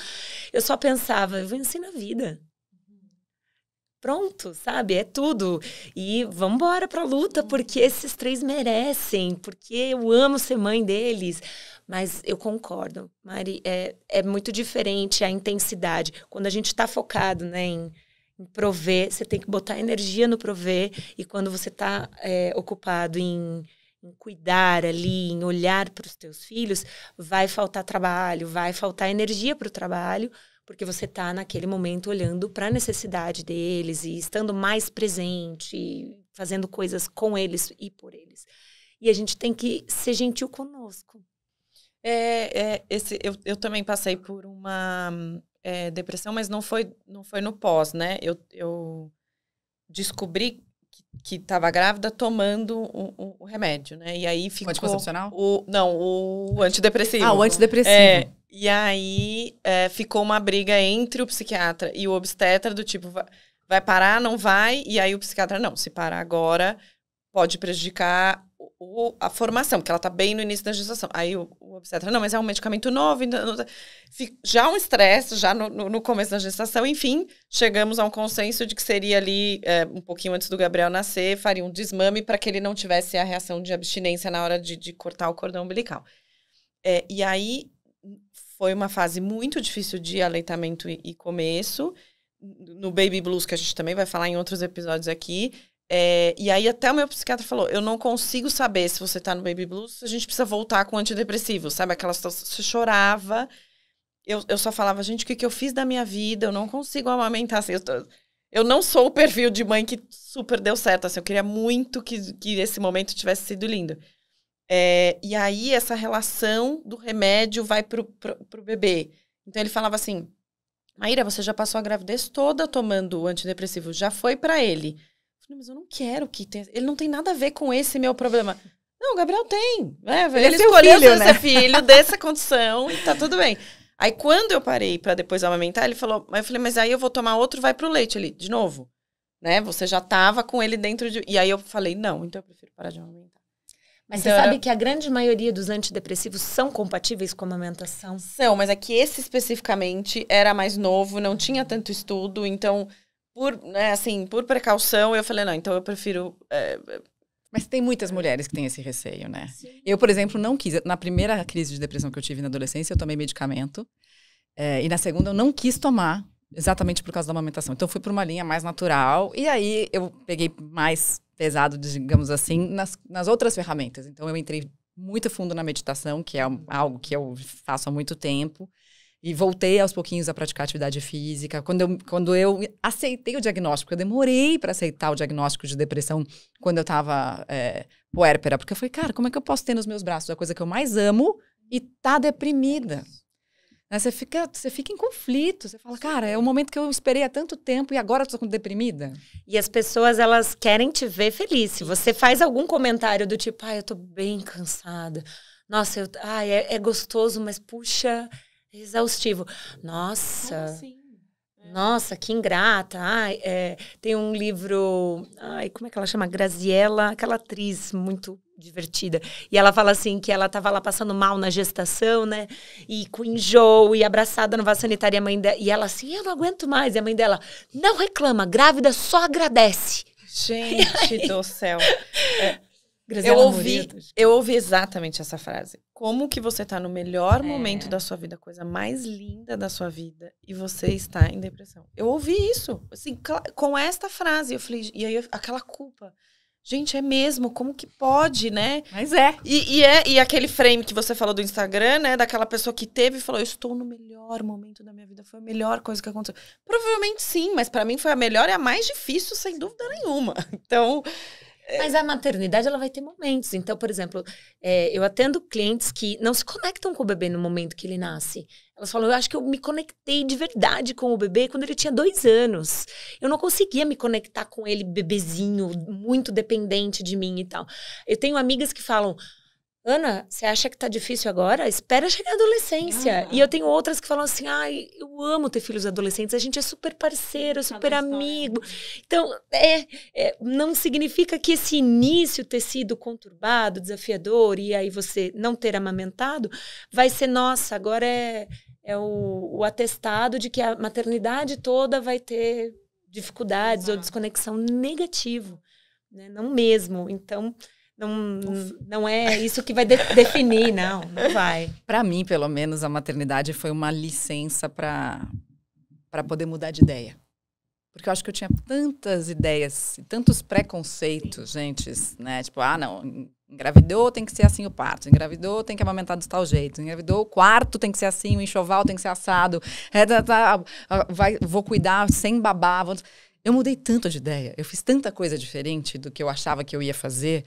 Eu só pensava, eu venci na vida. Pronto, sabe? É tudo. E vamos embora para a luta, uhum. porque esses três merecem, porque eu amo ser mãe deles mas eu concordo, Mari, é, é muito diferente a intensidade. Quando a gente está focado né, em, em prover, você tem que botar energia no prover, e quando você está é, ocupado em, em cuidar ali, em olhar para os teus filhos, vai faltar trabalho, vai faltar energia para o trabalho, porque você está naquele momento olhando para a necessidade deles e estando mais presente, fazendo coisas com eles e por eles. E a gente tem que ser gentil conosco. É, é, esse, eu, eu também passei por uma é, depressão, mas não foi, não foi no pós, né? Eu, eu descobri que estava grávida tomando o, remédio, né? E aí ficou... O anticoncepcional? O, não, o antidepressivo. Ah, o antidepressivo. É, e aí é, ficou uma briga entre o psiquiatra e o obstetra do tipo, vai parar, não vai? E aí o psiquiatra, não, se parar agora, pode prejudicar o, a formação, porque ela está bem no início da gestação. Aí o, o obstetra, não, mas é um medicamento novo, então, não, já um estresse, já no, no, começo da gestação. Enfim, chegamos a um consenso de que seria ali, é, um pouquinho antes do Gabriel nascer, faria um desmame para que ele não tivesse a reação de abstinência na hora de, de cortar o cordão umbilical. É, e aí foi uma fase muito difícil de aleitamento e, e começo. No Baby Blues, que a gente também vai falar em outros episódios aqui, é, e aí até o meu psiquiatra falou, eu não consigo saber se você tá no baby blues, a gente precisa voltar com antidepressivo, sabe? Aquela situação, você chorava, eu, eu só falava, gente, o que, que eu fiz da minha vida? Eu não consigo amamentar, assim, eu, tô, eu não sou o perfil de mãe que super deu certo, assim, eu queria muito que, que esse momento tivesse sido lindo. É, e aí essa relação do remédio vai pro, pro, pro bebê. Então ele falava assim, Maíra, você já passou a gravidez toda tomando o antidepressivo, já foi para ele. Falei, mas eu não quero que tenha. Ele não tem nada a ver com esse meu problema. Não, o Gabriel tem. Né, ele, ele escolheu filho, né? ser filho dessa condição e tá tudo bem. Aí quando eu parei para depois amamentar, ele falou, eu falei, mas aí eu vou tomar outro, vai pro leite ali, de novo. Né? Você já tava com ele dentro de. E aí eu falei, não, então eu prefiro parar de amamentar. Mas então, você sabe que a grande maioria dos antidepressivos são compatíveis com a amamentação? São, mas é que esse especificamente era mais novo, não tinha tanto estudo, então por, né, assim, por precaução, eu falei, não, então eu prefiro. É... mas tem muitas mulheres que têm esse receio, né? Sim. Eu, por exemplo, não quis. Na primeira crise de depressão que eu tive na adolescência, eu tomei medicamento. É, e na segunda, eu não quis tomar, exatamente por causa da amamentação. Então, eu fui para uma linha mais natural. E aí, eu peguei mais pesado, digamos assim, nas, nas outras ferramentas. Então, eu entrei muito fundo na meditação, que é algo que eu faço há muito tempo. E voltei aos pouquinhos a praticar atividade física. Quando eu, quando eu aceitei o diagnóstico, eu demorei para aceitar o diagnóstico de depressão quando eu estava é, puérpera, porque eu falei, cara, como é que eu posso ter nos meus braços a coisa que eu mais amo e tá deprimida? Né? Você, fica, você fica em conflito, você fala, cara, é o momento que eu esperei há tanto tempo e agora eu tô deprimida. E as pessoas, elas querem te ver feliz. Se você faz algum comentário do tipo, ai, eu tô bem cansada. Nossa, eu, ai, é, é gostoso, mas puxa, Exaustivo. Nossa. Assim? É. Nossa, que ingrata. Ai, é, tem um livro. Ai, como é que ela chama? Graziella, aquela atriz muito divertida. E ela fala assim que ela tava lá passando mal na gestação, né? E com enjoo, e abraçada no vaso sanitário, e a mãe dela. E ela assim, eu não aguento mais. E a mãe dela, não reclama, grávida só agradece. Gente do céu. É, Grisela eu ouvi, eu ouvi exatamente essa frase. Como que você está no melhor é. momento da sua vida, a coisa mais linda da sua vida, e você está em depressão? Eu ouvi isso, assim, com esta frase, eu falei, e aí aquela culpa. Gente, é mesmo, como que pode, né? Mas é. E, e, é. e aquele frame que você falou do Instagram, né? Daquela pessoa que teve e falou: Eu estou no melhor momento da minha vida, foi a melhor coisa que aconteceu. Provavelmente sim, mas para mim foi a melhor e a mais difícil, sem dúvida nenhuma. Então, é. Mas a maternidade, ela vai ter momentos. Então, por exemplo, é, eu atendo clientes que não se conectam com o bebê no momento que ele nasce. Elas falam, eu acho que eu me conectei de verdade com o bebê quando ele tinha dois anos. Eu não conseguia me conectar com ele, bebezinho, muito dependente de mim e tal. Eu tenho amigas que falam, Ana, você acha que tá difícil agora? Espera chegar a adolescência. Ah, e eu tenho outras que falam assim: ai, ah, eu amo ter filhos adolescentes, a gente é super parceiro, super né? amigo. Então, é, é, não significa que esse início ter sido conturbado, desafiador, e aí você não ter amamentado, vai ser, nossa, agora é, é o, o atestado de que a maternidade toda vai ter dificuldades Exato. ou desconexão negativo. Né? Não mesmo. Então não, não é isso que vai de definir, não, não vai. Para mim, pelo menos, a maternidade foi uma licença para poder mudar de ideia. Porque eu acho que eu tinha tantas ideias, tantos preconceitos, gente, né? Tipo, ah, não, engravidou tem que ser assim o parto, engravidou tem que amamentar de tal jeito, engravidou o quarto tem que ser assim, o enxoval tem que ser assado, é, tá, tá, vai, vou cuidar sem babá Vou... Eu mudei tanto de ideia, eu fiz tanta coisa diferente do que eu achava que eu ia fazer,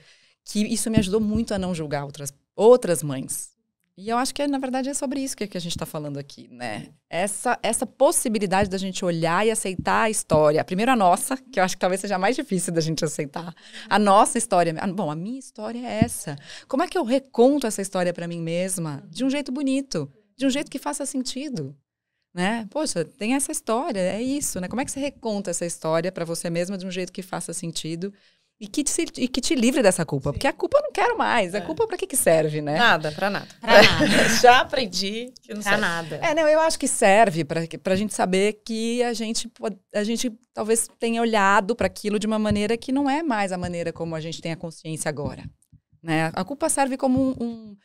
que isso me ajudou muito a não julgar outras, outras mães. E eu acho que, é, na verdade, é sobre isso que, a gente está falando aqui, né? Essa, essa possibilidade da gente olhar e aceitar a história. Primeiro a nossa, que eu acho que talvez seja mais difícil da gente aceitar. A nossa história. Ah, bom, a minha história é essa. Como é que eu reconto essa história para mim mesma? De um jeito bonito, de um jeito que faça sentido, né? Poxa, tem essa história, é isso, né? Como é que você reconta essa história para você mesma de um jeito que faça sentido? E que, te, e que te livre dessa culpa. Sim. Porque a culpa eu não quero mais. A é. culpa para que que serve, né? Nada, para nada. Pra nada. Já aprendi que não pra serve. nada. É, não, eu acho que serve para a gente saber que a gente, a gente talvez tenha olhado para aquilo de uma maneira que não é mais a maneira como a gente tem a consciência agora. Né? A culpa serve como um, um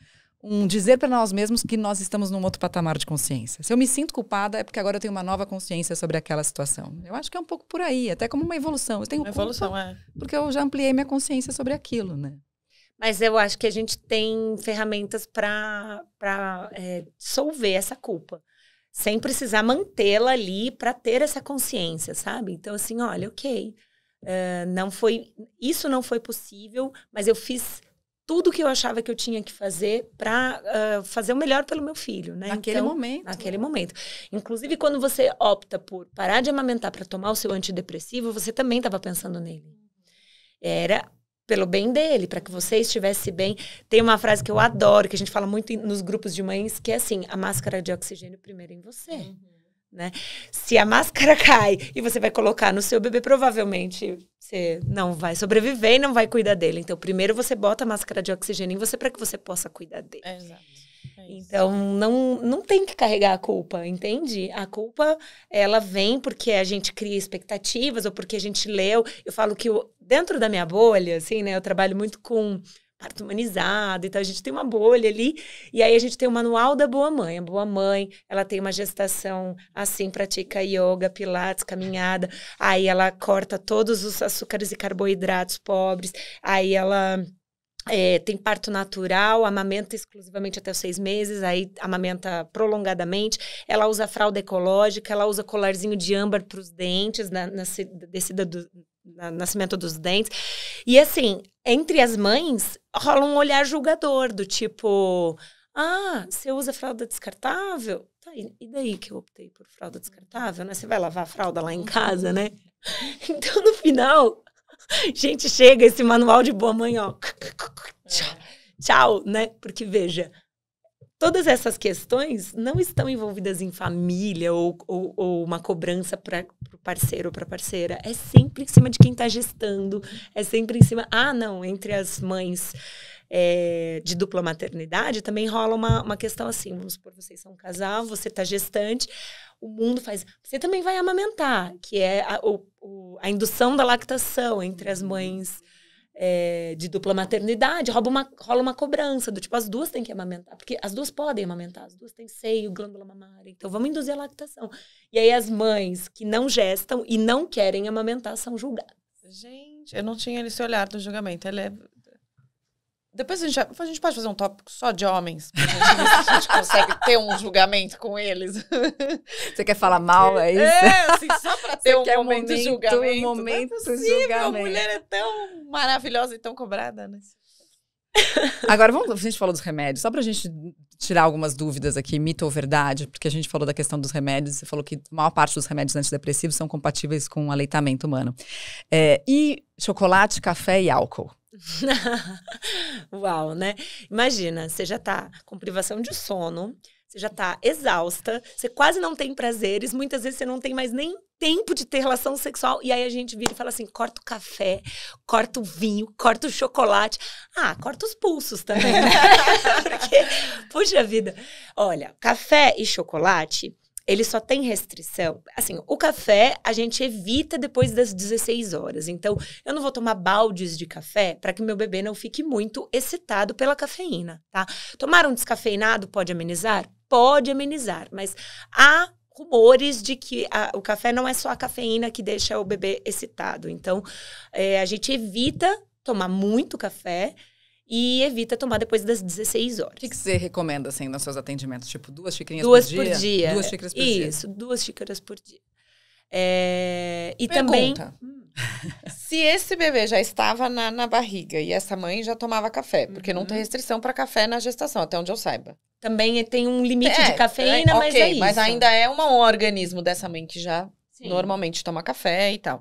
um dizer para nós mesmos que nós estamos num outro patamar de consciência. Se eu me sinto culpada é porque agora eu tenho uma nova consciência sobre aquela situação. Eu acho que é um pouco por aí, até como uma evolução. Eu tenho uma evolução, é. Porque eu já ampliei minha consciência sobre aquilo, né? Mas eu acho que a gente tem ferramentas para é, dissolver essa culpa. Sem precisar mantê-la ali para ter essa consciência, sabe? Então, assim, olha, ok. Uh, não foi isso não foi possível mas eu fiz tudo que eu achava que eu tinha que fazer para uh, ah, fazer o melhor pelo meu filho, né? Naquele então, momento. Naquele momento. Inclusive, quando você opta por parar de amamentar para tomar o seu antidepressivo, você também estava pensando nele. Era pelo bem dele, para que você estivesse bem. Tem uma frase que eu adoro, que a gente fala muito nos grupos de mães, que é assim: a máscara de oxigênio primeiro em você. Uhum. Né? Se a máscara cai e você vai colocar no seu bebê, provavelmente você não vai sobreviver e não vai cuidar dele. Então, primeiro você bota a máscara de oxigênio em você para que você possa cuidar dele. É, exato. É então, não, não tem que carregar a culpa, entende? A culpa, ela vem porque a gente cria expectativas ou porque a gente leu. Eu falo que eu, dentro da minha bolha, assim, né? Eu trabalho muito com parto humanizado, então a gente tem uma bolha ali. E aí a gente tem o manual da boa mãe. A boa mãe, ela tem uma gestação assim, pratica yoga, pilates, caminhada. Aí ela corta todos os açúcares e carboidratos pobres. Aí ela é, tem parto natural, amamenta exclusivamente até os seis meses, aí amamenta prolongadamente. Ela usa fralda ecológica, ela usa colarzinho de âmbar para os dentes, na, na, descida do, nascimento dos dentes. E assim, entre as mães rola um olhar julgador do tipo, ah, você usa fralda descartável? Tá, e daí que eu optei por fralda descartável, né? Você vai lavar a fralda lá em casa, né? Então, no final, gente, chega esse manual de boa mãe, ó. É. Tchau, né? Porque veja, Todas essas questões não estão envolvidas em família ou, ou, ou uma cobrança para o parceiro ou para a parceira. É sempre em cima de quem está gestando, é sempre em cima. Ah, não, entre as mães é, de dupla maternidade também rola uma, uma questão assim: vamos supor, vocês são um casal, você está gestante, o mundo faz. Você também vai amamentar, que é a, o, a indução da lactação entre as mães é, de dupla maternidade, rola uma, rola uma cobrança do tipo, as duas têm que amamentar, porque as duas podem amamentar, as duas têm seio, glândula mamária, então vamos induzir a lactação. E aí as mães que não gestam e não querem amamentar são julgadas. Gente, eu não tinha esse olhar do julgamento. Ele é depois a gente, a gente pode fazer um tópico só de homens. Pra gente, a gente consegue ter um julgamento com eles. Você quer falar mal, é isso? É, assim, só pra ter um, quer momento, momento julgamento. Um é momento é julgamento. A mulher é tão maravilhosa e tão cobrada, né? Agora, vamos, a gente falou dos remédios, só pra gente tirar algumas dúvidas aqui, mito ou verdade, porque a gente falou da questão dos remédios, você falou que a maior parte dos remédios antidepressivos são compatíveis com o aleitamento humano. É, e chocolate, café e álcool? Uau, né? Imagina, você já tá com privação de sono, você já tá exausta, você quase não tem prazeres, muitas vezes você não tem mais nem tempo de ter relação sexual. E aí a gente vira e fala assim: corta o café, corta o vinho, corta o chocolate. Ah, corta os pulsos também, né? Porque, puxa vida. Olha, café e chocolate ele só tem restrição. Assim, o café a gente evita depois das 16 horas. Então, eu não vou tomar baldes de café para que meu bebê não fique muito excitado pela cafeína, tá? Tomar um descafeinado pode amenizar? Pode amenizar, mas há rumores de que a, o café não é só a cafeína que deixa o bebê excitado. Então, é, a gente evita tomar muito café e evita tomar depois das 16 horas. O que, que, você recomenda assim nos seus atendimentos? Tipo, duas xícaras? duas por, dia? por dia? Duas xícaras por Isso, dia. Isso, duas xícaras por dia. É, e Pergunta. também. Se esse bebê já estava na, na, barriga e essa mãe já tomava café, porque uhum. não tem uhum. restrição para café na gestação, até onde eu saiba. Também é, tem um limite é, de cafeína, é, mas é isso. Mas ainda é um organismo dessa mãe que já Sim. normalmente toma café e tal.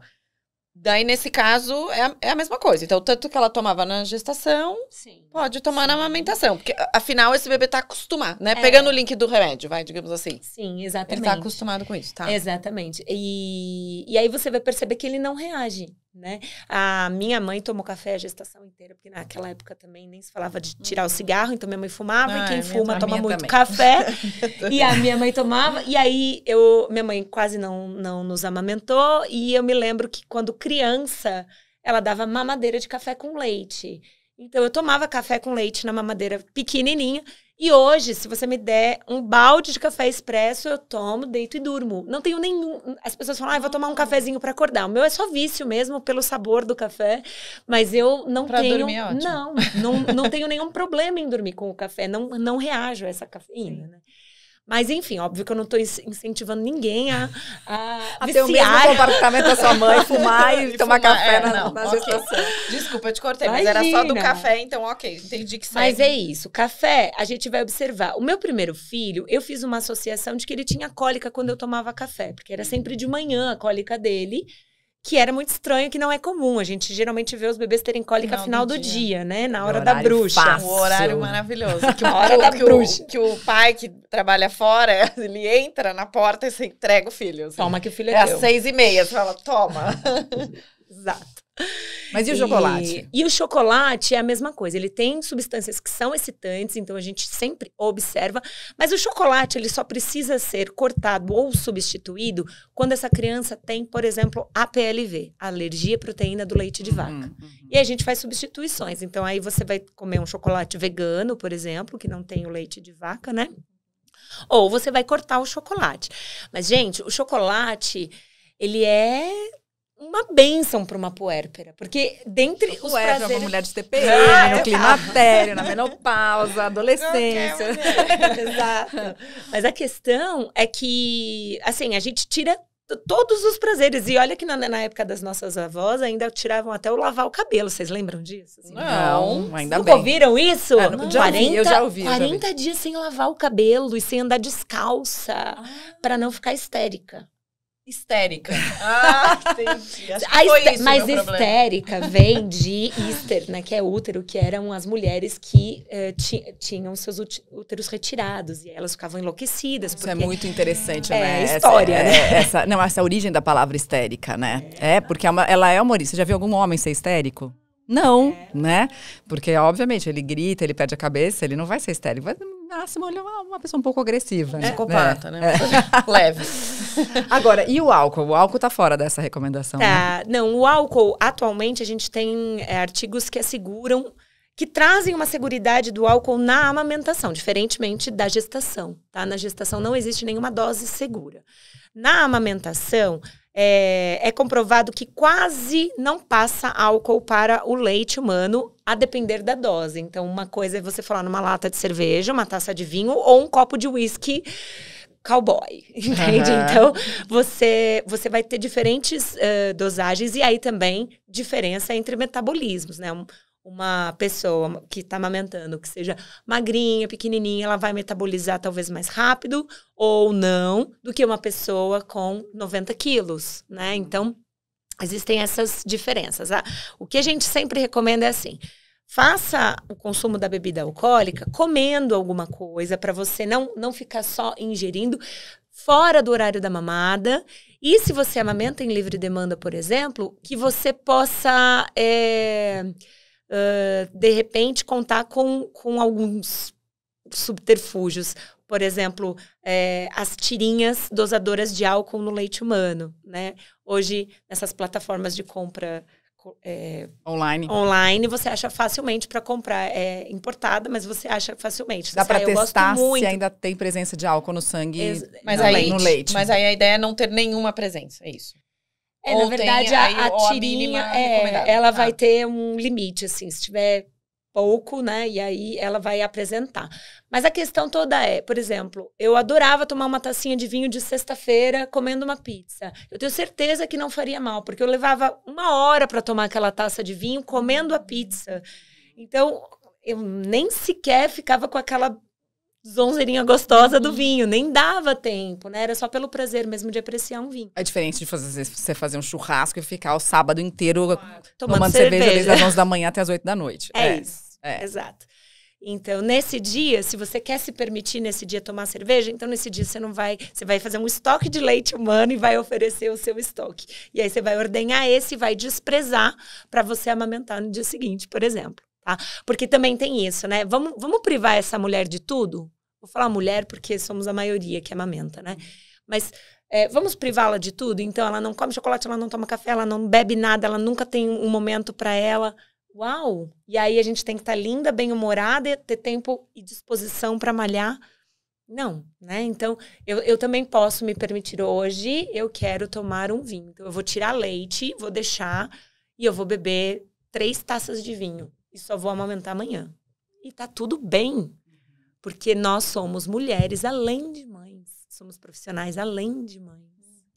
Daí, nesse caso, é a, é a, mesma coisa. Então, tanto que ela tomava na gestação, Sim. pode tomar Sim. na amamentação. Porque, afinal, esse bebê está acostumado, né? É. Pegando o link do remédio, vai, digamos assim. Sim, tá exatamente. Ele está acostumado com isso, tá? Exatamente. E, e aí você vai perceber que ele não reage né? A minha mãe tomou café a gestação inteira, porque naquela época também nem se falava de uhum. tirar o cigarro, então minha mãe fumava, ah, e quem fuma toma muito também. café. e a minha mãe tomava, e aí eu, minha mãe quase não, não nos amamentou, e eu me lembro que quando criança, ela dava mamadeira de café com leite. Então eu tomava café com leite na mamadeira pequenininha, e hoje, se você me der um balde de café expresso, eu tomo, deito e durmo. Não tenho nenhum. As pessoas falam, ah, vou tomar um cafezinho para acordar. O meu é só vício mesmo, pelo sabor do café. Mas eu não pra tenho. Dormir, é ótimo. Não, não, não tenho nenhum problema em dormir com o café. Não, não reajo a essa cafeína, Sim. né? Mas, enfim, óbvio que eu não estou incentivando ninguém a, a, a ter o mesmo comportamento da sua mãe, fumar e, e tomar fumar, café é, na, não, na okay. Desculpa, eu te cortei, Imagina. mas era só do café, então ok, entendi que segue. Mas é isso, café, a gente vai observar. O meu primeiro filho, eu fiz uma associação de que ele tinha cólica quando eu tomava café, porque era sempre de manhã a cólica dele que era muito estranho, que não é comum. A gente geralmente vê os bebês terem cólica final, final do, dia. dia. né? Na hora da bruxa. Fácil. um horário maravilhoso. Que o, hora da que bruxa. O, que o pai que trabalha fora, ele entra na porta e você entrega o filho. Assim. Toma que o filho é, é às seis e meia. Você fala, toma. Exato. Mas e o chocolate? E, e o chocolate é a mesma coisa. Ele tem substâncias que são excitantes, então a gente sempre observa. Mas o chocolate, ele só precisa ser cortado ou substituído quando essa criança tem, por exemplo, APLV, alergia à proteína do leite de uhum, vaca. Uhum, uhum. E a gente faz substituições. Então aí você vai comer um chocolate vegano, por exemplo, que não tem o leite de vaca, né? Ou você vai cortar o chocolate. Mas, gente, o chocolate, ele é uma benção para uma puérpera. Porque dentre o os puérpera, é prazeres... uma mulher de TPM, é, no climatério, na menopausa, adolescência. Exato. Mas a questão é que, assim, a gente tira todos os prazeres. E olha que na, na, época das nossas avós ainda tiravam até o lavar o cabelo. Vocês lembram disso? Assim, não, não, ainda bem. bem. ouviram isso? É, não, 40, eu já ouvi. 40 já dias sem lavar o cabelo e sem andar descalça ah. para não ficar histérica. Histérica. Ah, entendi. Acho que foi isso mas histérica vem de Easter, né? Que é útero, que eram as mulheres que uh, tinham seus úteros retirados. E elas ficavam enlouquecidas. Isso é muito interessante, é, né? É história, essa, né? É, essa, não, essa origem da palavra histérica, né? É, é porque ela é uma Você já viu algum homem ser histérico? Não, é. né? Porque, obviamente, ele grita, ele perde a cabeça, ele não vai ser histérico máximo, ele uma, uma pessoa um pouco agressiva. Né? Psicopata, é. né? É. Leve. Agora, e o álcool? O álcool tá fora dessa recomendação. Né? Tá. Né? Não, o álcool, atualmente, a gente tem é, artigos que asseguram que trazem uma seguridade do álcool na amamentação, diferentemente da gestação. Tá? Na gestação não existe nenhuma dose segura. Na amamentação, é, é comprovado que quase não passa álcool para o leite humano, a depender da dose. Então, uma coisa é você falar numa lata de cerveja, uma taça de vinho ou um copo de uísque cowboy, entende? Uhum. Então, você, você vai ter diferentes uh, dosagens e aí também diferença entre metabolismos, né? Um, uma pessoa que está amamentando, que seja magrinha, pequenininha, ela vai metabolizar talvez mais rápido ou não do que uma pessoa com 90 quilos, né? Então, existem essas diferenças. Ah, o que a gente sempre recomenda é assim. Faça o consumo da bebida alcoólica comendo alguma coisa para você não, não ficar só ingerindo fora do horário da mamada. E se você amamenta em livre demanda, por exemplo, que você possa. É uh, de repente, contar com, com alguns subterfúgios. Por exemplo, é, as tirinhas dosadoras de álcool no leite humano. Né? Hoje, nessas plataformas de compra é, online. online, você acha facilmente para comprar. É importada, mas você acha facilmente. Dá para ah, testar se ainda tem presença de álcool no sangue Ex mas no, aí, leite. Mas aí a ideia é não ter nenhuma presença, é isso. É, ou na verdade, tem, a, a tirinha, a é, ela ah. vai ter um limite, assim, se tiver pouco, né? E aí ela vai apresentar. Mas a questão toda é, por exemplo, eu adorava tomar uma tacinha de vinho de sexta-feira comendo uma pizza. Eu tenho certeza que não faria mal, porque eu levava uma hora para tomar aquela taça de vinho comendo a pizza. Então, eu nem sequer ficava com aquela zonzeirinha gostosa do vinho. Nem dava tempo, né? Era só pelo prazer mesmo de apreciar um vinho. É diferente de fazer, você fazer um churrasco e ficar o sábado inteiro tomando, tomando cerveja. cerveja. desde as 11 da manhã até as 8 da noite. É, é. isso. É. Exato. Então, nesse dia, se você quer se permitir nesse dia tomar cerveja, então nesse dia você não vai, você vai fazer um estoque de leite humano e vai oferecer o seu estoque. E aí você vai ordenhar esse e vai desprezar para você amamentar no dia seguinte, por exemplo tá? Porque também tem isso, né? Vamos, vamos privar essa mulher de tudo? Vou falar mulher porque somos a maioria que é amamenta, né? Uhum. Mas é, vamos privá-la de tudo? Então, ela não come chocolate, ela não toma café, ela não bebe nada, ela nunca tem um momento para ela. Uau! E aí a gente tem que estar tá linda, bem-humorada, ter tempo e disposição para malhar. Não, né? Então, eu, eu também posso me permitir hoje, eu quero tomar um vinho. Então, eu vou tirar leite, vou deixar e eu vou beber três taças de vinho e só vou amamentar amanhã. E tá tudo bem, porque nós somos mulheres além de mães, somos profissionais além de mães.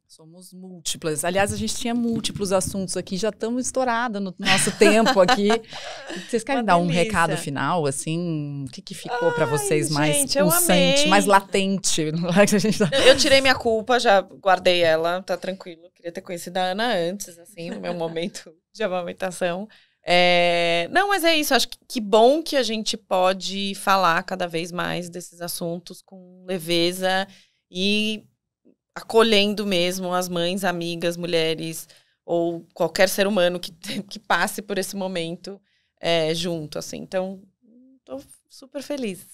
Somos múltiplas. Aliás, a gente tinha múltiplos assuntos aqui, já estamos estourada no nosso tempo aqui. Vocês querem Uma dar delícia. um recado final, assim? O que, que ficou para vocês mais gente, pulsante, mais latente? Tá eu tirei minha culpa, já guardei ela, tá tranquilo. Queria ter conhecido a Ana antes, assim, no meu momento de amamentação. É, não, mas é isso. Acho que, que bom que a gente pode falar cada vez mais desses assuntos com leveza e acolhendo mesmo as mães, amigas, mulheres ou qualquer ser humano que, que passe por esse momento é, junto, assim. Então, estou super feliz.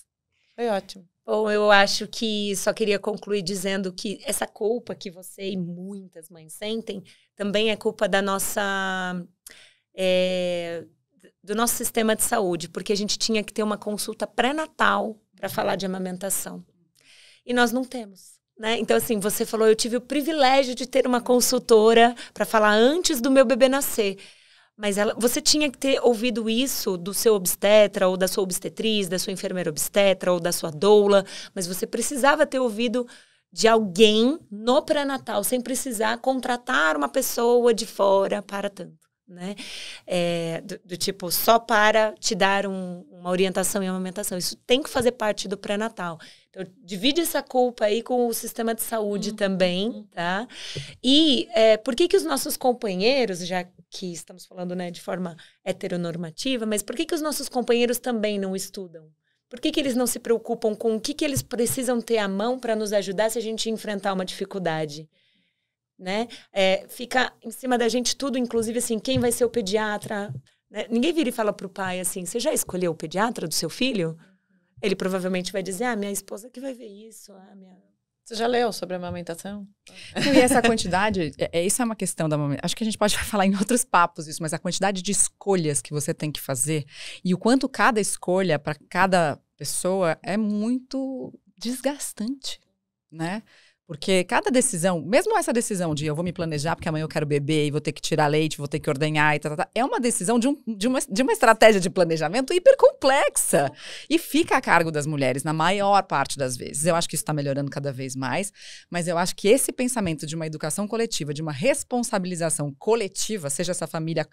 Foi ótimo. Bom, eu acho que só queria concluir dizendo que essa culpa que você e muitas mães sentem também é culpa da nossa é, do nosso sistema de saúde, porque a gente tinha que ter uma consulta pré-natal para falar de amamentação. E nós não temos. Né? Então, assim, você falou, eu tive o privilégio de ter uma consultora para falar antes do meu bebê nascer. Mas ela, você tinha que ter ouvido isso do seu obstetra, ou da sua obstetriz, da sua enfermeira obstetra, ou da sua doula, mas você precisava ter ouvido de alguém no pré-natal, sem precisar contratar uma pessoa de fora para tanto né? É, do, do, tipo, só para te dar um, uma orientação e uma amamentação. Isso tem que fazer parte do pré-natal. Então, divide essa culpa aí com o sistema de saúde uhum. também, uhum. tá? E é, por que que os nossos companheiros, já que estamos falando né, de forma heteronormativa, mas por que que os nossos companheiros também não estudam? Por que, que eles não se preocupam com o que, que eles precisam ter à mão para nos ajudar se a gente enfrentar uma dificuldade? né? É, fica em cima da gente tudo, inclusive assim, quem vai ser o pediatra. Né? Ninguém vira e fala pro pai assim, você já escolheu o pediatra do seu filho? Ele provavelmente vai dizer, ah, minha esposa que vai ver isso, ah, minha você já leu sobre a amamentação? E essa quantidade, é, é, isso é uma questão da amamentação. Acho que a gente pode falar em outros papos isso, mas a quantidade de escolhas que você tem que fazer e o quanto cada escolha para cada pessoa é muito desgastante, né? Porque cada decisão, mesmo essa decisão de eu vou me planejar porque amanhã eu quero beber e vou ter que tirar leite, vou ter que ordenhar e tal, tá, tá, tá, é uma decisão de, um, de, uma, de uma estratégia de planejamento hiper complexa. E fica a cargo das mulheres, na maior parte das vezes. Eu acho que isso está melhorando cada vez mais, mas eu acho que esse pensamento de uma educação coletiva, de uma responsabilização coletiva, seja essa família.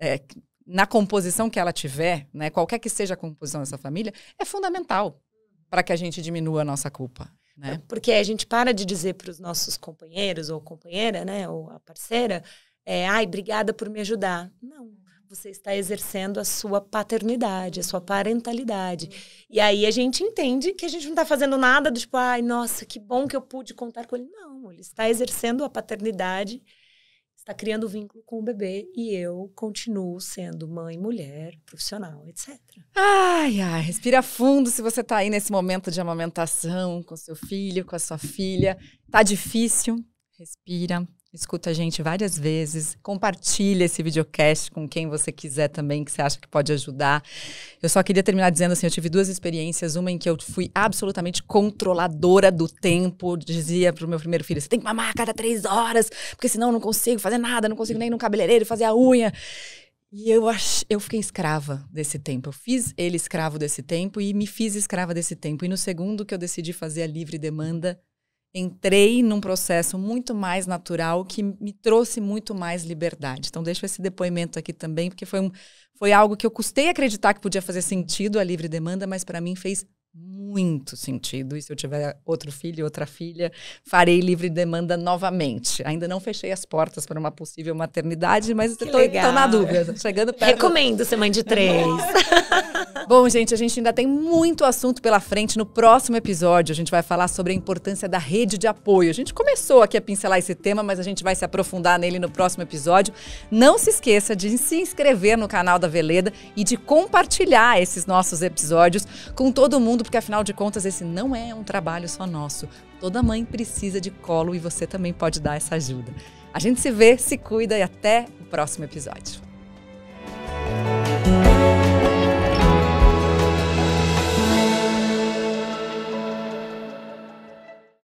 É, na composição que ela tiver, né, qualquer que seja a composição dessa família, é fundamental para que a gente diminua a nossa culpa. Né? É, porque a gente para de dizer para os nossos companheiros ou companheira, né, ou a parceira, é, ai, obrigada por me ajudar. Não, você está exercendo a sua paternidade, a sua parentalidade. Uhum. E aí a gente entende que a gente não está fazendo nada do tipo, ai, nossa, que bom que eu pude contar com ele. Não, ele está exercendo a paternidade está criando vínculo com o bebê e eu continuo sendo mãe, mulher, profissional, etc. Ai, ai, respira fundo se você está aí nesse momento de amamentação com seu filho, com a sua filha. Tá difícil? Respira, Escuta a gente várias vezes, compartilha esse videocast com quem você quiser também, que você acha que pode ajudar. Eu só queria terminar dizendo assim, eu tive duas experiências, uma em que eu fui absolutamente controladora do tempo, dizia pro meu primeiro filho, você tem que mamar a cada três horas, porque senão eu não consigo fazer nada, não consigo nem ir no cabeleireiro fazer a unha. E eu, ach... eu fiquei escrava desse tempo. Eu fiz ele escravo desse tempo e me fiz escrava desse tempo. E no segundo que eu decidi fazer a livre demanda, entrei num processo muito mais natural que me trouxe muito mais liberdade. Então, deixo esse depoimento aqui também, porque foi, um, foi algo que eu custei acreditar que podia fazer sentido a livre demanda, mas para mim fez muito sentido. E se eu tiver outro filho, outra filha, farei livre demanda novamente. Ainda não fechei as portas para uma possível maternidade, mas estou na dúvida. Chegando perto. Recomendo ser mãe de três. Bom, gente, a gente ainda tem muito assunto pela frente. No próximo episódio, a gente vai falar sobre a importância da rede de apoio. A gente começou aqui a pincelar esse tema, mas a gente vai se aprofundar nele no próximo episódio. Não se esqueça de se inscrever no canal da Veleda e de compartilhar esses nossos episódios com todo mundo mundo, porque afinal de contas esse não é um trabalho só nosso. Toda mãe precisa de colo e você também pode dar essa ajuda. A gente se vê, se cuida e até o próximo episódio.